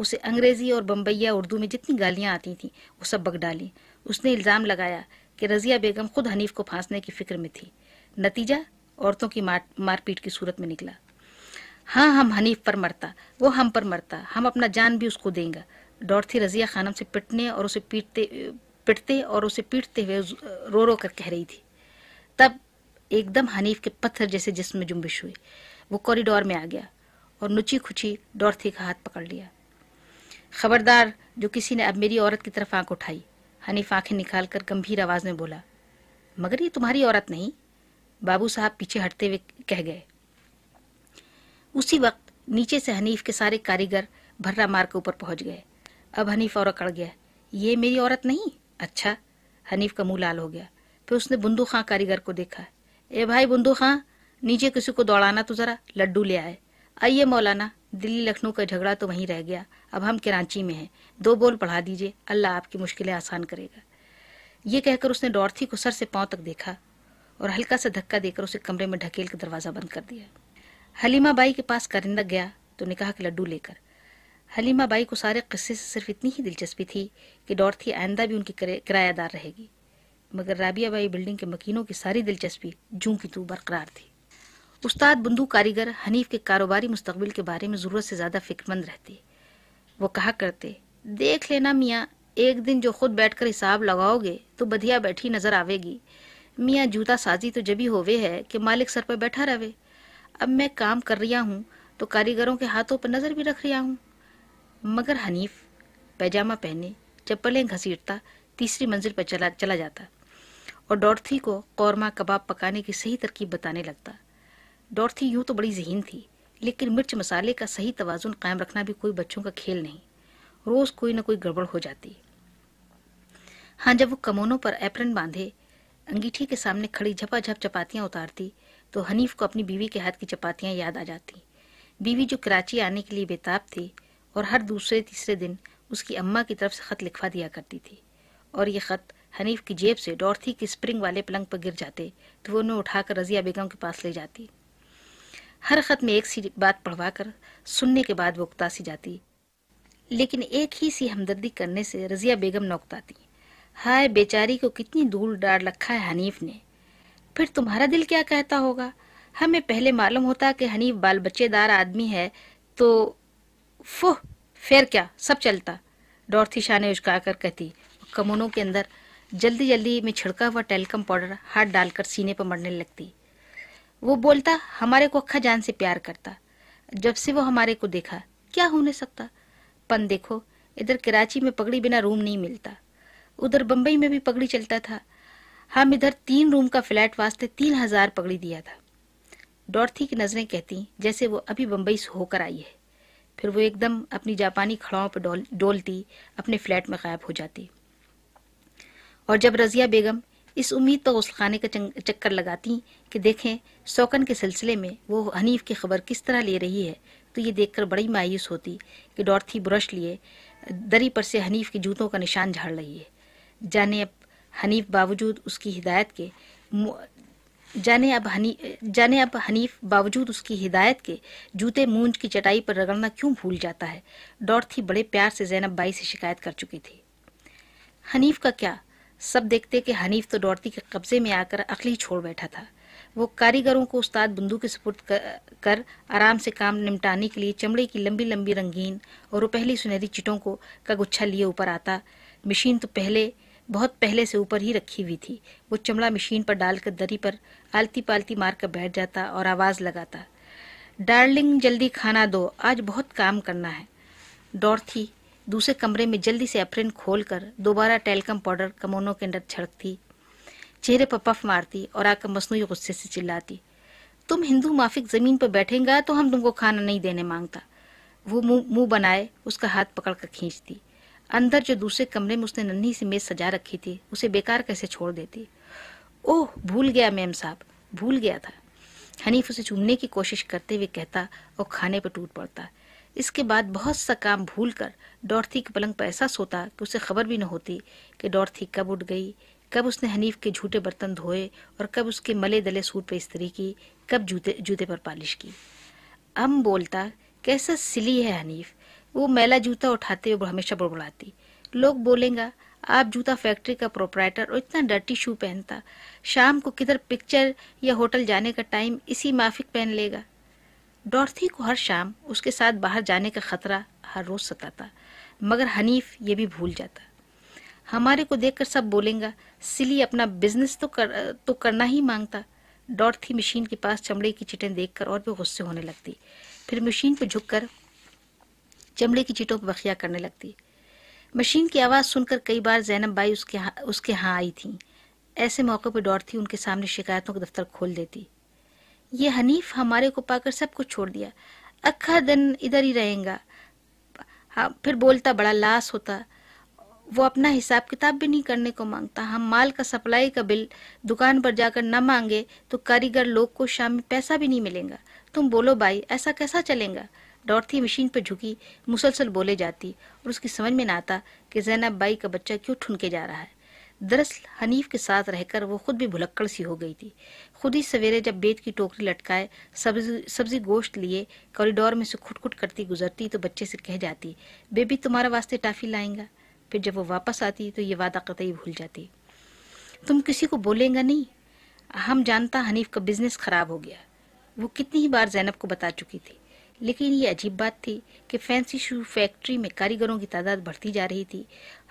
उसे अंग्रेजी और बम्बैया उर्दू में जितनी गालियां आती थीं वो सब बग डाली उसने इल्ज़ाम लगाया कि रजिया बेगम खुद हनीफ को फांसने की फिक्र में थी नतीजा औरतों की मार मारपीट की सूरत में निकला हाँ हम हनीफ पर मरता वो हम पर मरता हम अपना जान भी उसको देंगे डॉर्थी रजिया खानम से पिटने और उसे पीटते पिटते और उसे पीटते हुए रो रो कर कह रही थी तब एकदम हनीफ के पत्थर जैसे जिसम जुम्बिश हुई वो कॉरिडोर में आ गया और नुची खुची डॉर्थी का हाथ पकड़ लिया खबरदार जो किसी ने अब मेरी औरत की तरफ आंख उठाई हनीफ आंखें निकाल कर गंभीर आवाज़ में बोला मगर ये तुम्हारी औरत नहीं बाबू साहब पीछे हटते हुए कह गए उसी वक्त नीचे से हनीफ के सारे कारीगर भर्रा मार के ऊपर पहुंच गए अब हनीफ और अकड़ गया ये मेरी औरत नहीं अच्छा हनीफ का मुंह लाल हो गया फिर उसने बुंदू खां कारीगर को देखा ए भाई बुंदू खां नीचे किसी को दौड़ाना तो जरा लड्डू ले आए आइए मौलाना दिल्ली लखनऊ का झगड़ा तो वहीं रह गया अब हम कराची में हैं दो बोल पढ़ा दीजिए अल्लाह आपकी मुश्किलें आसान करेगा ये कहकर उसने डॉर्थी को सर से पांव तक देखा और हल्का सा धक्का देकर उसे कमरे में ढकेल कर दरवाज़ा बंद कर दिया हलीमा बाई के पास करिंदा गया तो निकाह के लड्डू लेकर हलीमा बाई को सारे किस्से से सिर्फ इतनी ही दिलचस्पी थी कि डॉर्थी आइंदा भी उनकी किरायादार रहेगी मगर राबिया बाई बिल्डिंग के मकीनों की सारी दिलचस्पी जू की तू बरकरार थी उस्ताद बंदूक कारीगर हनीफ के कारोबारी मुस्तबिल के बारे में ज़रूरत से ज़्यादा फिक्रमंद रहते वो कहा करते देख लेना मियाँ एक दिन जो खुद बैठकर हिसाब लगाओगे तो बधिया बैठी नजर आवेगी मियाँ जूता साजी तो जबी होवे है कि मालिक सर पर बैठा रहे अब मैं काम कर रिया हूँ तो कारीगरों के हाथों पर नज़र भी रख रिया हूँ मगर हनीफ पैजामा पहने चप्पलें घसीटता तीसरी मंजिल पर चला चला जाता और डॉर्थी को कौरमा कबाब पकाने की सही तरकीब बताने लगता डॉर्थी यूं तो बड़ी जहीन थी लेकिन मिर्च मसाले का सही तोज़ुन कायम रखना भी कोई बच्चों का खेल नहीं रोज़ कोई ना कोई गड़बड़ हो जाती हाँ जब वो कमोनों पर एप्रन बांधे अंगीठी के सामने खड़ी झपाझप चपातियाँ उतारती तो हनीफ को अपनी बीवी के हाथ की चपातियाँ याद आ जाती बीवी जो कराची आने के लिए बेताब थी और हर दूसरे तीसरे दिन उसकी अम्मा की तरफ से ख़त लिखवा दिया करती थी और ये ख़त हनीफ की जेब से डॉर्थी की स्प्रिंग वाले पलंग पर गिर जाते तो वो उन्हें उठाकर रजिया बेगम के पास ले जाती हर ख़त में एक सी बात पढ़वा कर सुनने के बाद वो उकतासी जाती लेकिन एक ही सी हमदर्दी करने से रजिया बेगम नौकताती हाय बेचारी को कितनी दूर डाल रखा है हनीफ ने फिर तुम्हारा दिल क्या कहता होगा हमें पहले मालूम होता कि हनीफ बाल बच्चेदार आदमी है तो फुह फिर क्या सब चलता डॉर्थी शाह ने कर कहती कमोनों के अंदर जल्दी जल्दी में छिड़का हुआ टेलकम पाउडर हाथ डालकर सीने पर मरने लगती वो बोलता हमारे को अखा जान से प्यार करता जब से वो हमारे को देखा क्या होने सकता पन देखो इधर कराची में पगड़ी बिना रूम नहीं मिलता उधर बम्बई में भी पगड़ी चलता था हम इधर तीन रूम का फ्लैट वास्ते तीन हजार पगड़ी दिया था डॉर्थी की नजरें कहती जैसे वो अभी बम्बई से होकर आई है फिर वो एकदम अपनी जापानी खड़ाओं पर डोलती अपने फ्लैट में गायब हो जाती और जब रजिया बेगम इस उम्मीद पर गसल खाने का चक्कर लगाती कि देखें सौकन के सिलसिले में वो हनीफ की खबर किस तरह ले रही है तो ये देखकर बड़ी मायूस होती कि डॉर्थी ब्रश लिए दरी पर से हनीफ के जूतों का निशान झाड़ रही है जाने अब हनीफ बावजूद उसकी हिदायत के जाने अब हनी जाने अब हनीफ बावजूद उसकी हिदायत के जूते मूंज की चटाई पर रगड़ना क्यों भूल जाता है डॉर्थी बड़े प्यार से जैनब बाई से शिकायत कर चुकी थी हनीफ का क्या सब देखते कि हनीफ तो डॉर्थी के कब्जे में आकर अकली छोड़ बैठा था वो कारीगरों को उस्ताद बंदू के सपुर्द कर, आराम से काम निपटाने के लिए चमड़े की लंबी लंबी रंगीन और पहली सुनहरी चिटों को का गुच्छा लिए ऊपर आता मशीन तो पहले बहुत पहले से ऊपर ही रखी हुई थी वो चमड़ा मशीन पर डालकर दरी पर आलती पालती मारकर बैठ जाता और आवाज़ लगाता डार्लिंग जल्दी खाना दो आज बहुत काम करना है डॉर्थी दूसरे कमरे में जल्दी से एप्रिन खोलकर दोबारा टेलकम पाउडर कमोनों के अंदर छड़कती चेहरे पर पफ मारती और आकर मसनू गुस्से से चिल्लाती तुम हिंदू माफिक जमीन पर बैठेगा तो हम तुमको खाना नहीं देने मांगता वो मुंह मुंह बनाए उसका हाथ पकड़कर खींचती अंदर जो दूसरे कमरे में उसने नन्ही सी मेज सजा रखी थी उसे बेकार कैसे छोड़ देती ओह भूल गया मैम साहब भूल गया था हनीफ उसे चूमने की कोशिश करते हुए कहता और खाने पर टूट पड़ता इसके बाद बहुत सा काम भूल कर डॉर्थी के पलंग पर ऐसा सोता कि उसे खबर भी न होती कि डॉर्थी कब उठ गई कब उसने हनीफ के झूठे बर्तन धोए और कब उसके मले दले सूट पर स्त्री की कब जूते जूते पर पालिश की अम बोलता कैसा सिली है हनीफ वो मैला जूता उठाते हुए हमेशा बुड़बुड़ाती लोग बोलेगा आप जूता फैक्ट्री का प्रोपराइटर और इतना डर्टी शू पहनता शाम को किधर पिक्चर या होटल जाने का टाइम इसी माफिक पहन लेगा डॉर्थी को हर शाम उसके साथ बाहर जाने का खतरा हर रोज सताता मगर हनीफ ये भी भूल जाता हमारे को देखकर सब बोलेंगे सिली अपना बिजनेस तो कर तो करना ही मांगता डॉर्थी मशीन के पास चमड़े की चिटें देखकर और भी गुस्से होने लगती फिर मशीन पर झुककर चमड़े की चीटों पर बखिया करने लगती मशीन की आवाज़ सुनकर कई बार जैनब बाई उसके हाँ उसके यहाँ आई थी ऐसे मौके पर डॉर थी उनके सामने शिकायतों का दफ्तर खोल देती ये हनीफ हमारे को पाकर सब कुछ छोड़ दिया अखा दिन इधर ही रहेगा हाँ फिर बोलता बड़ा लाश होता वो अपना हिसाब किताब भी नहीं करने को मांगता हम माल का सप्लाई का बिल दुकान पर जाकर न मांगे तो कारीगर लोग को शाम में पैसा भी नहीं मिलेगा तुम बोलो भाई ऐसा कैसा चलेगा डॉर्थी मशीन पर झुकी मुसलसल बोले जाती और उसकी समझ में ना आता कि जैनब बाई का बच्चा क्यों ठुनके जा रहा है दरअसल हनीफ के साथ रहकर वो खुद भी भुलक्कड़ सी हो गई थी खुद ही सवेरे जब बेत की टोकरी लटकाए सब्जी सब्जी गोश्त लिए कॉरिडोर में से खुटखुट करती गुजरती तो बच्चे से कह जाती बेबी तुम्हारा वास्ते टाफी लाएंगा फिर जब वो वापस आती तो ये वादा कतई भूल जाती तुम किसी को बोलेगा नहीं हम जानता हनीफ का बिजनेस खराब हो गया वो कितनी ही बार जैनब को बता चुकी थी लेकिन ये अजीब बात थी कि फैंसी शू फैक्ट्री में कारीगरों की तादाद बढ़ती जा रही थी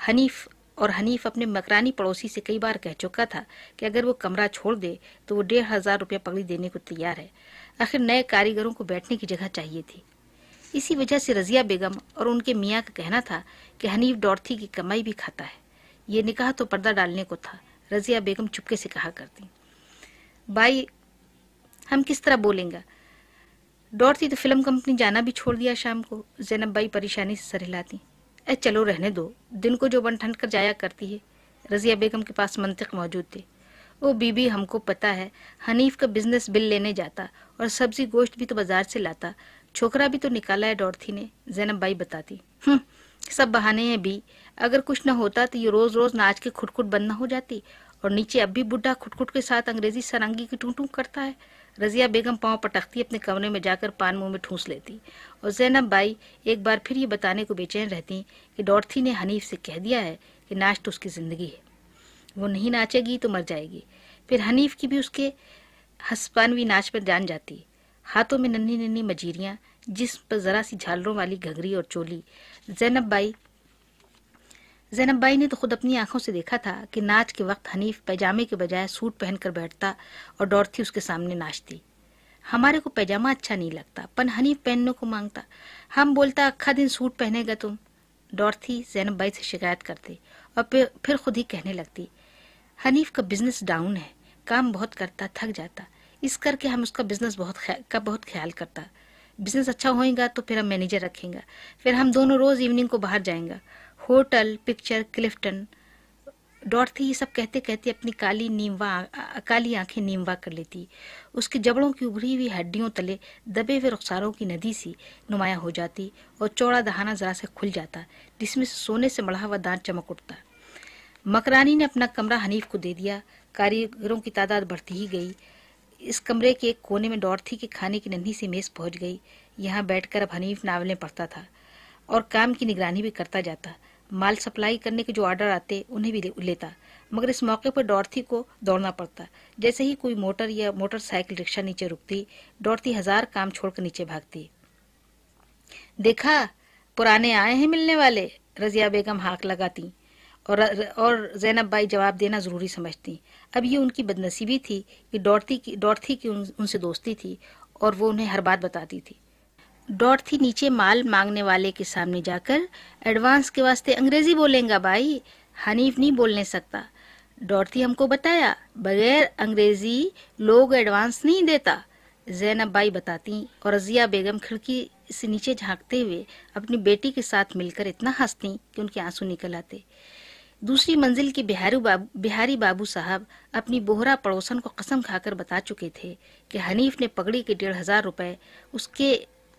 हनीफ और हनीफ अपने मकरानी पड़ोसी से कई बार कह चुका था कि अगर वो कमरा छोड़ दे तो वो डेढ़ हजार रुपया पगड़ी देने को तैयार है आखिर नए कारीगरों को बैठने की जगह चाहिए थी इसी वजह से रजिया बेगम और उनके मियाँ का कहना था कि हनीफ डॉर्थी की कमाई भी खाता है ये निकाह तो पर्दा डालने को था रजिया बेगम चुपके से कहा करती बाई हम किस तरह बोलेंगे डोर थी तो फिल्म कंपनी जाना भी छोड़ दिया शाम को जैनब भाई परेशानी से सर हिलाती ए चलो रहने दो दिन को जो बन ठंड कर जाया करती है रजिया बेगम के पास मंतिक मौजूद थे ओ बीबी हमको पता है हनीफ का बिजनेस बिल लेने जाता और सब्जी गोश्त भी तो बाजार से लाता छोकरा भी तो निकाला है डॉर्थी ने जैनब भाई बताती हम्म, सब बहाने हैं बी अगर कुछ ना होता तो ये रोज रोज नाच के खुटखुट बंद ना हो जाती और नीचे अब भी बुढ़ा खुटखुट के साथ अंग्रेजी सरंगी की टूं करता है रजिया बेगम पांव पटकती अपने कमरे में जाकर पान मुंह में ठूंस लेती और जैनब बाई एक बार फिर ये बताने को बेचैन रहती कि डॉर्थी ने हनीफ से कह दिया है कि नाच तो उसकी ज़िंदगी है वो नहीं नाचेगी तो मर जाएगी फिर हनीफ की भी उसके हस्पानवी नाच पर जान जाती हाथों में नन्ही नन्ही मजीरियाँ जिस पर ज़रा सी झालरों वाली घघरी और चोली जैनब बाई जैनब बाई ने तो खुद अपनी आंखों से देखा था कि नाच के वक्त हनीफ पैजामे के बजाय सूट पहनकर बैठता और डॉर्थी उसके सामने नाचती हमारे को पैजामा अच्छा नहीं लगता पन हनीफ पहनने को मांगता हम बोलता अक्खा दिन सूट पहनेगा तुम डॉर्थी जैनब बाई से शिकायत करती और फिर खुद ही कहने लगती हनीफ का बिजनेस डाउन है काम बहुत करता थक जाता इस करके हम उसका बिजनेस बहुत का बहुत ख्याल करता बिजनेस अच्छा होएगा तो फिर हम मैनेजर रखेंगे फिर हम दोनों रोज इवनिंग को बाहर जाएंगे होटल पिक्चर क्लिफ्टन डॉर्थी ये सब कहते कहते अपनी काली नीमवा काली आंखें नीमवा कर लेती उसके जबड़ों की उभरी हुई हड्डियों तले दबे हुए रुखसारों की नदी सी नुमाया हो जाती और चौड़ा दहाना जरा से खुल जाता जिसमें से सोने से मढ़ा हुआ दांत चमक उठता मकरानी ने अपना कमरा हनीफ को दे दिया कारीगरों की तादाद बढ़ती ही गई इस कमरे के एक कोने में डॉर्थी के खाने की नन्ही सी मेज़ पहुंच गई यहाँ बैठकर अब हनीफ नावलें पढ़ता था और काम की निगरानी भी करता जाता माल सप्लाई करने के जो ऑर्डर आते उन्हें भी लेता मगर इस मौके पर डॉर्थी को दौड़ना पड़ता जैसे ही कोई मोटर या मोटरसाइकिल रिक्शा नीचे रुकती डॉर्थी हजार काम छोड़कर नीचे भागती देखा पुराने आए हैं मिलने वाले रजिया बेगम हाक लगाती और और जैनब बाई जवाब देना ज़रूरी समझती अब ये उनकी बदनसीबी थी कि डॉर्थी की डॉर्थी की उन, उनसे दोस्ती थी और वो उन्हें हर बात बताती थी डॉट थी नीचे माल मांगने वाले के सामने जाकर एडवांस के वास्ते अंग्रेजी बोलेगा भाई हनीफ नहीं बोलने सकता डॉर्थी हमको बताया बगैर अंग्रेजी लोग एडवांस नहीं देता जैनब बाई बताती और रजिया बेगम खिड़की से नीचे झांकते हुए अपनी बेटी के साथ मिलकर इतना हंसती कि उनके आंसू निकल आते दूसरी मंजिल के बिहारी बाबू बिहारी बाबू साहब अपनी बोहरा पड़ोसन को कसम खाकर बता चुके थे कि हनीफ ने पगड़ी के डेढ़ हजार रुपए उसके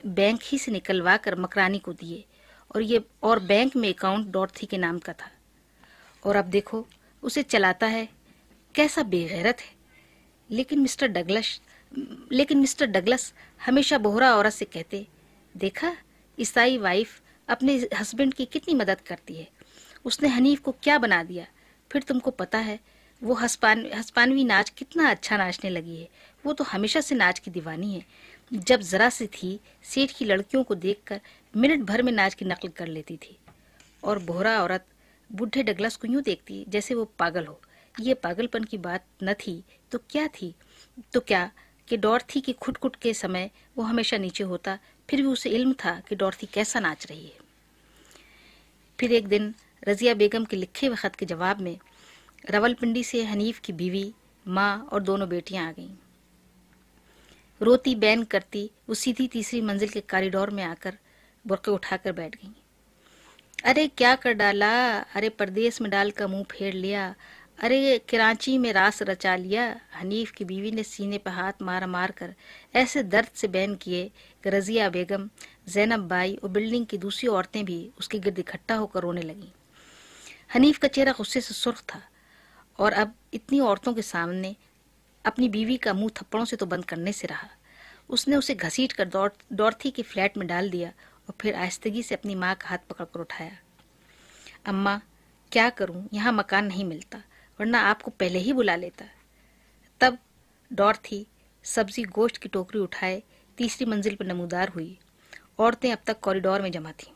बैंक ही से निकलवा कर मकरानी को दिए और ये और बैंक में अकाउंट डॉर्थी के नाम का था और अब देखो उसे चलाता है कैसा बेगैरत है लेकिन मिस्टर डगलस लेकिन मिस्टर डगलस हमेशा बोहरा औरत से कहते देखा ईसाई वाइफ अपने हस्बैंड की कितनी मदद करती है उसने हनीफ को क्या बना दिया फिर तुमको पता है वो हस्पान हस्पानवी नाच कितना अच्छा नाचने लगी है वो तो हमेशा से नाच की दीवानी है जब जरा सी थी सेठ की लड़कियों को देखकर मिनट भर में नाच की नकल कर लेती थी और बोहरा औरत बूढ़े डगलस को यूं देखती जैसे वो पागल हो ये पागलपन की बात न थी तो क्या थी तो क्या कि डॉर्थी की खुटखुट के समय वो हमेशा नीचे होता फिर भी उसे इल्म था कि डॉर्थी कैसा नाच रही है फिर एक दिन रजिया बेगम के लिखे वक़्त के जवाब में रवलपिंडी से हनीफ की बीवी माँ और दोनों बेटियाँ आ गईं रोती बैन करती वो सीधी तीसरी मंजिल के कॉरिडोर में आकर बुरके उठाकर बैठ गई अरे क्या कर डाला अरे परदेश में डाल का मुंह फेर लिया अरे कराची में रास रचा लिया हनीफ की बीवी ने सीने पर हाथ मार मार कर ऐसे दर्द से बैन किए कि रजिया बेगम जैनब बाई और बिल्डिंग की दूसरी औरतें भी उसके गिरद इकट्ठा होकर रोने लगीं हनीफ का चेहरा गुस्से से सुर्ख था और अब इतनी औरतों के सामने अपनी बीवी का मुंह थप्पड़ों से तो बंद करने से रहा उसने उसे घसीट कर डॉर्थी के फ्लैट में डाल दिया और फिर आहिस्तगी से अपनी माँ का हाथ पकड़कर उठाया अम्मा क्या करूं यहाँ मकान नहीं मिलता वरना आपको पहले ही बुला लेता तब डॉर्थी सब्जी गोश्त की टोकरी उठाए तीसरी मंजिल पर नमूदार हुई औरतें अब तक कॉरिडोर में जमा थी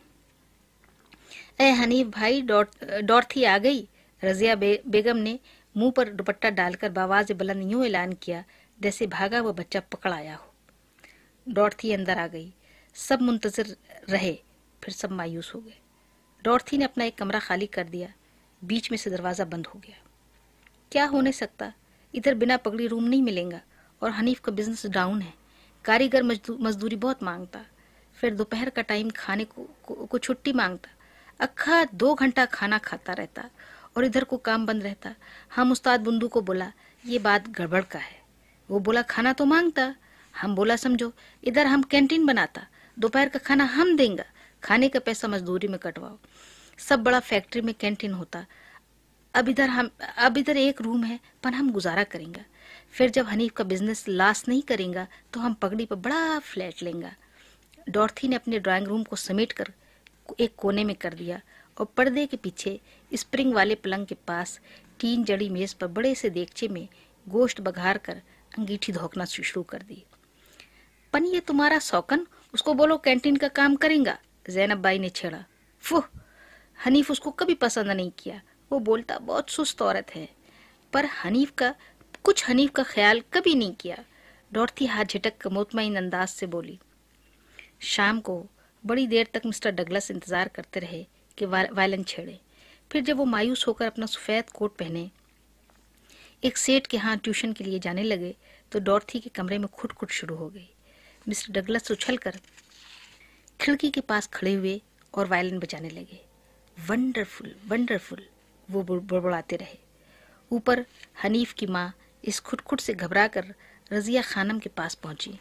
ए हनीफ भाई डॉर्थी आ गई रजिया बे, बेगम ने मुंह पर दुपट्टा डालकर बावाज बुलंद यूं ऐलान किया जैसे भागा वह बच्चा पकड़ाया हो डॉर्थी अंदर आ गई सब मुंतजर रहे फिर सब मायूस हो गए डॉर्थी ने अपना एक कमरा खाली कर दिया बीच में से दरवाज़ा बंद हो गया क्या होने सकता इधर बिना पगड़ी रूम नहीं मिलेगा और हनीफ का बिजनेस डाउन है कारीगर मजदूरी बहुत मांगता फिर दोपहर का टाइम खाने को, को, को छुट्टी मांगता अखा दो घंटा खाना खाता रहता और इधर को काम बंद रहता हम उस्ताद बुंदू को बोला ये बात गड़बड़ का है वो बोला खाना तो मांगता हम बोला समझो इधर हम कैंटीन बनाता दोपहर का खाना हम देंगे खाने का पैसा मजदूरी में कटवाओ सब बड़ा फैक्ट्री में कैंटीन होता अब इधर हम अब इधर एक रूम है पर हम गुजारा करेंगे फिर जब हनीफ का बिजनेस लास नहीं करेंगे तो हम पगड़ी पर बड़ा फ्लैट लेंगे डॉर्थी ने अपने ड्राइंग रूम को समेट कर एक कोने में कर दिया और पर्दे के पीछे स्प्रिंग वाले पलंग के पास तीन जड़ी मेज पर बड़े से देखचे में गोश्त बघार कर अंगीठी धोकना शुरू कर दी पन ये तुम्हारा सौकन उसको बोलो कैंटीन का काम करेगा जैनब बाई ने छेड़ा फुह हनीफ उसको कभी पसंद नहीं किया वो बोलता बहुत सुस्त औरत है पर हनीफ का कुछ हनीफ का ख्याल कभी नहीं किया डॉर्थी हाथ झटक कर मुतमिन अंदाज से बोली शाम को बड़ी देर तक मिस्टर डगलस इंतज़ार करते रहे कि वायलन छेड़े फिर जब वो मायूस होकर अपना सफ़ेद कोट पहने एक सेठ के हाथ ट्यूशन के लिए जाने लगे तो डॉर्थी के कमरे में खुट खुट शुरू हो गई मिस्टर डगलस उछल कर खिड़की के पास खड़े हुए और वायलिन बजाने लगे वंडरफुल वंडरफुल वो बुड़बुड़ाते रहे ऊपर हनीफ की माँ इस खुटखुट से घबरा कर रजिया खानम के पास पहुंची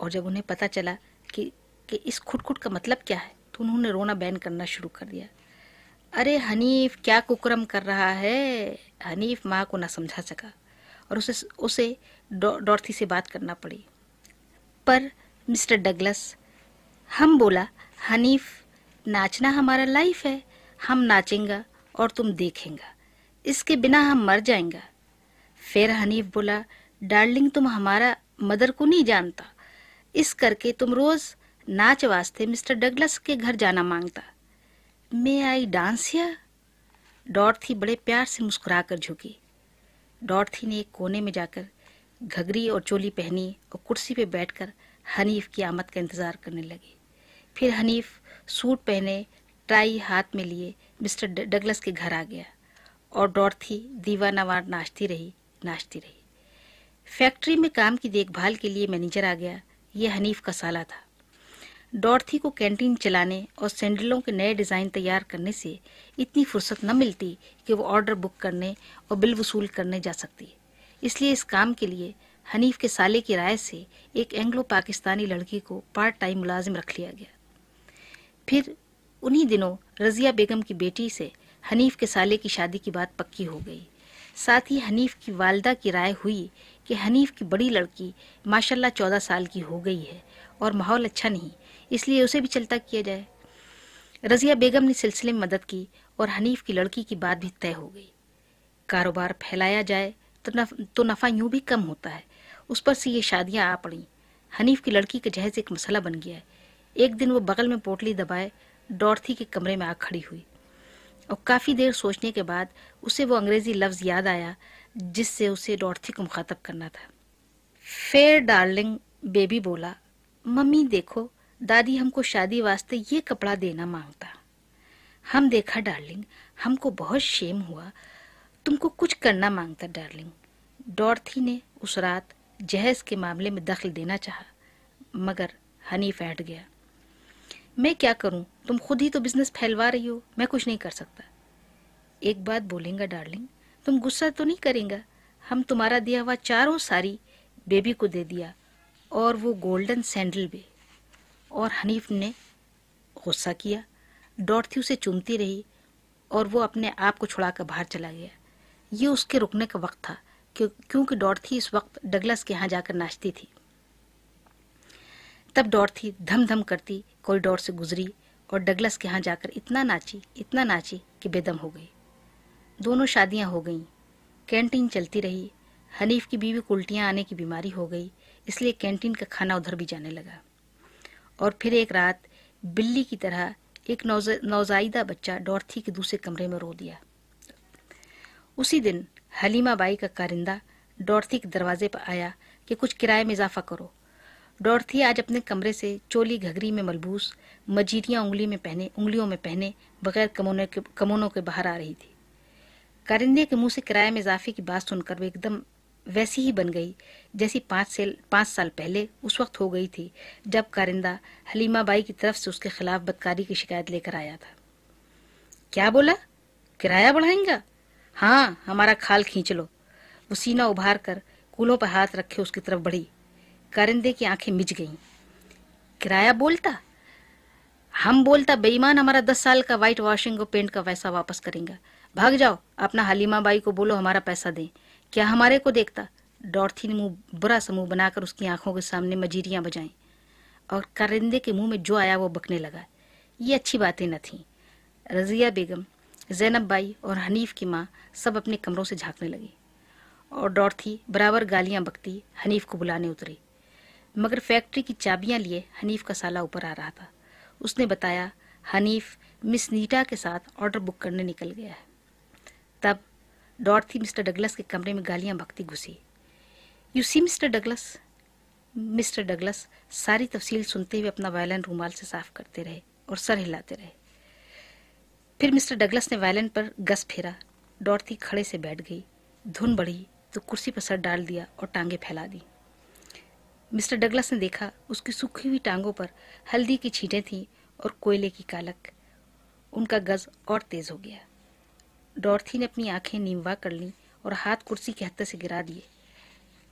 और जब उन्हें पता चला कि कि इस खुटखुट का मतलब क्या है तो उन्होंने रोना बैन करना शुरू कर दिया अरे हनीफ क्या कुकरम कर रहा है हनीफ माँ को ना समझा सका और उसे उसे डॉर्थी से बात करना पड़ी पर मिस्टर डगलस हम बोला हनीफ नाचना हमारा लाइफ है हम नाचेंगे और तुम देखेंगे इसके बिना हम मर जाएंगे फिर हनीफ बोला डार्लिंग तुम हमारा मदर को नहीं जानता इस करके तुम रोज़ नाच वास्ते मिस्टर डगलस के घर जाना मांगता मे आई डांस हियर डॉर्थी बड़े प्यार से मुस्कुरा कर झुकी डॉर्थी ने एक कोने में जाकर घघरी और चोली पहनी और कुर्सी पर बैठकर हनीफ की आमद का इंतज़ार करने लगी फिर हनीफ सूट पहने ट्राई हाथ में लिए मिस्टर डगलस के घर आ गया और डॉर्थी दीवानावार नाचती रही नाचती रही फैक्ट्री में काम की देखभाल के लिए मैनेजर आ गया ये हनीफ का साला था डॉर्थी को कैंटीन चलाने और सैंडलों के नए डिज़ाइन तैयार करने से इतनी फुर्सत न मिलती कि वो ऑर्डर बुक करने और बिल वसूल करने जा सकती इसलिए इस काम के लिए हनीफ के साले की राय से एक एंग्लो पाकिस्तानी लड़की को पार्ट टाइम मुलाजिम रख लिया गया फिर उन्हीं दिनों रजिया बेगम की बेटी से हनीफ के साले की शादी की बात पक्की हो गई साथ ही हनीफ की वालदा की राय हुई कि हनीफ की बड़ी लड़की माशाल्लाह चौदह साल की हो गई है और माहौल अच्छा नहीं इसलिए उसे भी चलता किया जाए रजिया बेगम ने सिलसिले में मदद की और हनीफ की लड़की की बात भी तय हो गई कारोबार फैलाया जाए तो नफ, तो नफ़ा यूं भी कम होता है उस पर से ये शादियां आ पड़ी हनीफ की लड़की का जहेज एक मसला बन गया है एक दिन वो बगल में पोटली दबाए डॉर्थी के कमरे में आ खड़ी हुई और काफ़ी देर सोचने के बाद उसे वो अंग्रेज़ी लफ्ज़ याद आया जिससे उसे डॉर्थी को मुखातब करना था फेयर डार्लिंग बेबी बोला मम्मी देखो दादी हमको शादी वास्ते ये कपड़ा देना मांगता हम देखा डार्लिंग हमको बहुत शेम हुआ तुमको कुछ करना मांगता डार्लिंग डॉर्थी ने उस रात जहेज के मामले में दखल देना चाहा मगर हनी फैट गया मैं क्या करूं तुम खुद ही तो बिजनेस फैलवा रही हो मैं कुछ नहीं कर सकता एक बात बोलेंगा डार्लिंग तुम गुस्सा तो नहीं करेंगे हम तुम्हारा दिया हुआ चारों सारी बेबी को दे दिया और वो गोल्डन सैंडल भी और हनीफ ने गुस्सा किया डॉर्थी उसे चूमती रही और वो अपने आप को छुड़ाकर बाहर चला गया ये उसके रुकने का वक्त था क्योंकि डॉर्थी इस वक्त डगलस के यहाँ जाकर नाचती थी तब डॉर्थी धम धम करती कॉरिडोर से गुजरी और डगलस के यहाँ जाकर इतना नाची इतना नाची कि बेदम हो गई दोनों शादियाँ हो गईं कैंटीन चलती रही हनीफ की बीवी को उल्टियाँ आने की बीमारी हो गई इसलिए कैंटीन का खाना उधर भी जाने लगा और फिर एक रात बिल्ली की तरह एक नौजाइदा बच्चा डॉर्थी के दूसरे कमरे में रो दिया उसी दिन हलीमा बाई का कारिंदा डॉर्थी के दरवाजे पर आया कि कुछ किराए में इजाफा करो डॉर्थी आज अपने कमरे से चोली घघरी में मलबूस मजीरिया उंगली में पहने उंगलियों में पहने बगैर कमोने के कमोनों के बाहर आ रही थी कारिंदे के मुंह से किराए में इजाफे की बात सुनकर वे एकदम वैसी ही बन गई जैसी पांच से पांच साल पहले उस वक्त हो गई थी जब कारिंदा हलीमा बाई की तरफ से उसके खिलाफ बदकारी की शिकायत लेकर आया था क्या बोला किराया बढ़ाएंगा हाँ हमारा खाल खींच लो वो सीना उभार कर कूलों पर हाथ रखे उसकी तरफ बढ़ी कारिंदे की आंखें मिच गईं किराया बोलता हम बोलता बेईमान हमारा दस साल का वाइट वॉशिंग और पेंट का वैसा वापस करेंगे भाग जाओ अपना हलीमा बाई को बोलो हमारा पैसा दें क्या हमारे को देखता डॉर्थी ने मुंह बुरा सा मुंह बनाकर उसकी आंखों के सामने मजीरियां बजाई और कारिंदे के मुंह में जो आया वो बकने लगा ये अच्छी बातें न थीं रजिया बेगम जैनब बाई और हनीफ की माँ सब अपने कमरों से झांकने लगी और डॉर्थी बराबर गालियां बकती हनीफ को बुलाने उतरी मगर फैक्ट्री की चाबियां लिए हनीफ का साला ऊपर आ रहा था उसने बताया हनीफ मिस नीटा के साथ ऑर्डर बुक करने निकल गया है तब डॉट थी मिस्टर डगलस के कमरे में गालियां भक्ति घुसी you see mister Douglas mister Douglas सारी तफसील सुनते हुए अपना वायलन रूमाल से साफ करते रहे और सर हिलाते रहे फिर मिस्टर डगलस ने वायलन पर गस फेरा डॉर्थी खड़े से बैठ गई धुन बढ़ी तो कुर्सी पर सर डाल दिया और टांगे फैला दी मिस्टर डगलस ने देखा उसकी सूखी हुई टांगों पर हल्दी की छींटें थीं और कोयले की कालक उनका गज और तेज हो गया डॉर्थी ने अपनी आंखें नीमवा कर ली और हाथ कुर्सी के हत्ते से गिरा दिए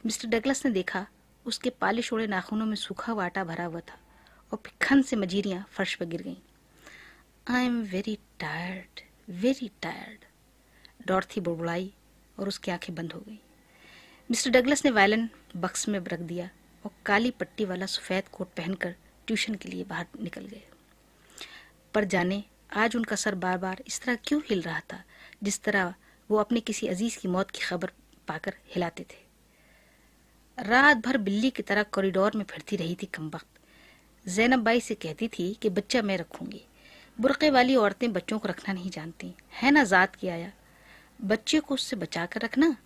मिस्टर डगलस ने देखा उसके पाले छोड़े नाखूनों में सूखा हुआ भरा हुआ था और फिखन से मजीरियाँ फर्श पर गिर गईं I am very tired very tired Dorothy बुड़बुड़ाई और उसकी आंखें बंद हो गईं मिस्टर डगलस ने वायलन बक्स में रख दिया और काली पट्टी वाला सफ़ेद कोट पहनकर ट्यूशन के लिए बाहर निकल गए पर जाने आज उनका सर बार बार इस तरह क्यों हिल रहा था जिस तरह वो अपने किसी अजीज़ की मौत की खबर पाकर हिलाते थे रात भर बिल्ली की तरह कॉरिडोर में फिरती रही थी कम वक्त जैनब बाई से कहती थी कि बच्चा मैं रखूंगी बुरक़े वाली औरतें बच्चों को रखना नहीं जानती है ना ज़ात की आया बच्चे को उससे बचा कर रखना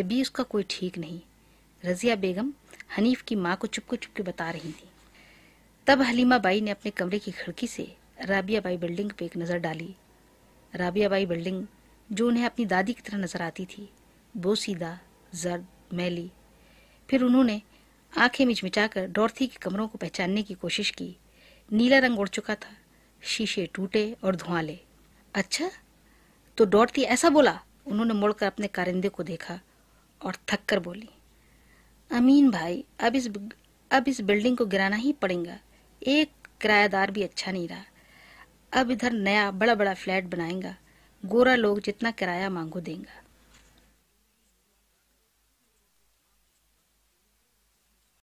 एबी उसका कोई ठीक नहीं रज़िया बेगम हनीफ की माँ को चुपके चुपके बता रही थी तब हलीमा बाई ने अपने कमरे की खिड़की से राबिया बाई बिल्डिंग पे एक नज़र डाली राबिया बाई बिल्डिंग जो उन्हें अपनी दादी की तरह नजर आती थी बोसीदा जर्द मैली फिर उन्होंने आंखें मिचमिचाकर डॉर्थी के कमरों को पहचानने की कोशिश की नीला रंग उड़ चुका था शीशे टूटे और धुआं ले अच्छा तो डॉर्थी ऐसा बोला उन्होंने मुड़कर अपने कारिंदे को देखा और थक कर बोली अमीन भाई अब इस अब इस बिल्डिंग को गिराना ही पड़ेगा एक किरायादार भी अच्छा नहीं रहा अब इधर नया बड़ा बड़ा फ्लैट बनाएगा गोरा लोग जितना किराया मांगो देंगे